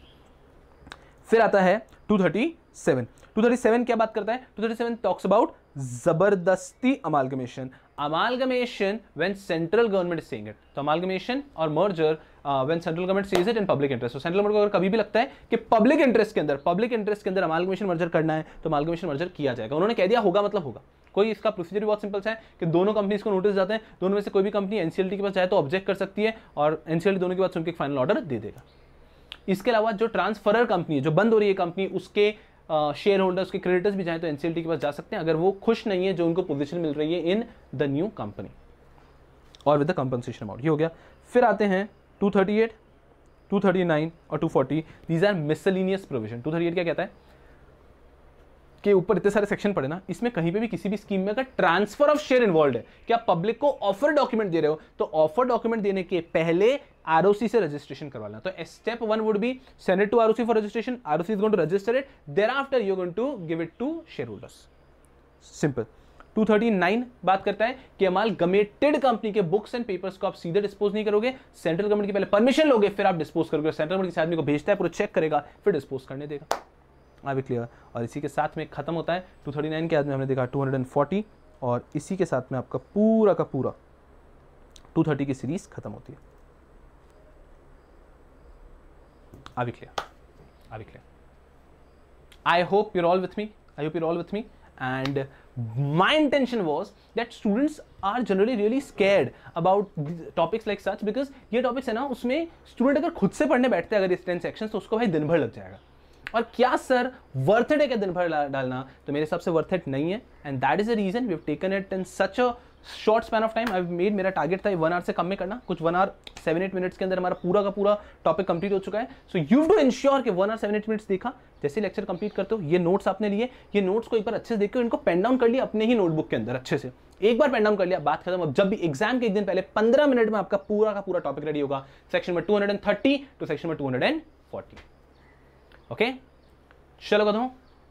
फिर आता है 237 237 क्या बात करता है 237 टॉक्स अबाउट जबरदस्ती amalgamation amalgamation when central government saying it तो अमालगमेशन और merger when central government sees it in public interest तो सेंट्रल गवर्नमेंट को अगर कभी भी लगता है कि पब्लिक इंटरेस्ट के अंदर पब्लिक इंटरेस्ट के अंदर अमालगमेशन मर्जर करना है तो अमालगमेशन मर्जर किया जाएगा उन्होंने कह दिया होगा मतलब होगा कोई इसका प्रोसीजर भी बहुत सिंपल सा है कि दोनों कंपनीज को नोटिस जाते हैं दोनों में से कोई भी कंपनी एनसीएलटी के पास जाए तो ऑब्जेक्ट कर सकती है और एनसीएलटी दोनों के बाद सुनकर फाइनल ऑर्डर दे देगा इसके अलावा जो ट्रांसफरर कंपनी है जो बंद हो रही है कंपनी उसके शेयर uh, होल्डर उसके क्रेडिटर्स भी चाहें तो एनसीएलटी के पास जा सकते हैं अगर वो खुश नहीं है जो उनको पोजिशन मिल रही है इन द न्यू कंपनी और विद द कंपनसेशन अमाउंट ये हो गया फिर आते हैं 238, 239 और 240 दीज आर मिसलिनियस प्रोविजन 238 क्या कहता है के ऊपर इतने सारे सेक्शन पड़े ना इसमें कहीं पे भी किसी भी स्कीम में अगर ट्रांसफर ऑफ शेयर इन्वॉल्व है क्या पब्लिक को ऑफर डॉक्यूमेंट दे रहे हो तो ऑफर डॉक्यूमेंट देने के पहले आरओसी से रजिस्ट्रेशन करवाना तो step one would be sent to ROC for registration ROC is going to register it thereafter you going to give it to share shareholders simple 239 बात करता है कि अमाल गमेटेड कंपनी के books and papers को आप सीधे dispose नहीं करोगे सेंट्रल गवर्नमेंट की पहले परमिशन लोगे फिर आप डिस्पोज करोगे सेंट्रल गवर्नमेंट किसी आदमी को भेजता है पूरा चेक करेगा फिर डिस्पोज करने देगा हाँ, अभी क्लियर और इसी के साथ में खत्म होता है टू के आदमी हमने देखा टू और इसी के साथ में आपका पूरा का पूरा टू की सीरीज खत्म होती है अभी क्लियर अभी clear I hope you're all with me I hope you're all with me and my intention was that students are generally really scared about topics like such because ये topics है ना उसमें student अगर खुद से पढ़ने बैठते हैं अगर इस टेन सेक्शन तो उसको भाई दिन भर लग जाएगा और क्या सर वर्थ है क्या दिन भर डालना तो मेरे हिसाब से वर्थ इट नहीं है and that is a reason we have taken it in such a short span of time I made मेरा टारगेट था वन आवर से कम में करना कुछ one hour seven eight minutes के अंदर हमारा पूरा का पूरा टॉपिक कंप्लीट हो चुका है सो यू डू इंश्योर कि one hour seven eight minutes देखा जैसे लेक्चर कंप्लीट करते हो ये नोट्स आपने लिए ये नोट्स को एक बार अच्छे से देखो इनको पेन डाउन कर लिया अपने ही नोटबुक के अंदर अच्छे से एक बार पेन डाउन कर लिया बात खत्म अब जब भी एग्जाम के एक दिन पहले पंद्रह मिनट में आपका पूरा का पूरा टॉपिक रेडी होगा सेक्शन में टू थर्टी टू सेक्शन में टू फोर्टी ओके चलो कदम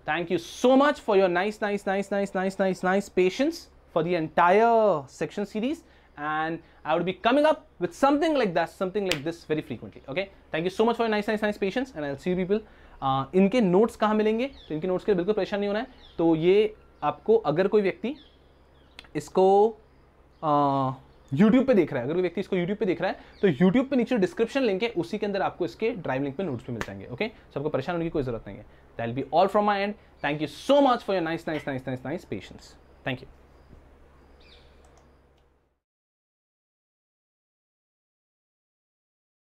thank you so much for your nice nice nice nice nice nice nice patience for the entire section series and I would be coming up with something like that, something like this very frequently. Okay, thank you so much for your nice, nice, nice patience and I'll see you people. Uh, इनके notes कहाँ मिलेंगे तो इनके notes के लिए बिल्कुल परेशान नहीं होना है तो ये आपको अगर कोई व्यक्ति इसको यूट्यूब पे देख रहा है अगर कोई व्यक्ति इसको यूट्यूब पे देख रहा है तो यूट्यूब पे नीचे डिस्क्रिप्शन लिंक है उसी के अंदर आपको इसके ड्राइव लिंक पे नोट्स भी मिल जाएंगे ओके सो आपको परेशान होने की कोई जरूरत नहीं है that be all from my end thank you so much for your nice nice nice nice nice patience thank you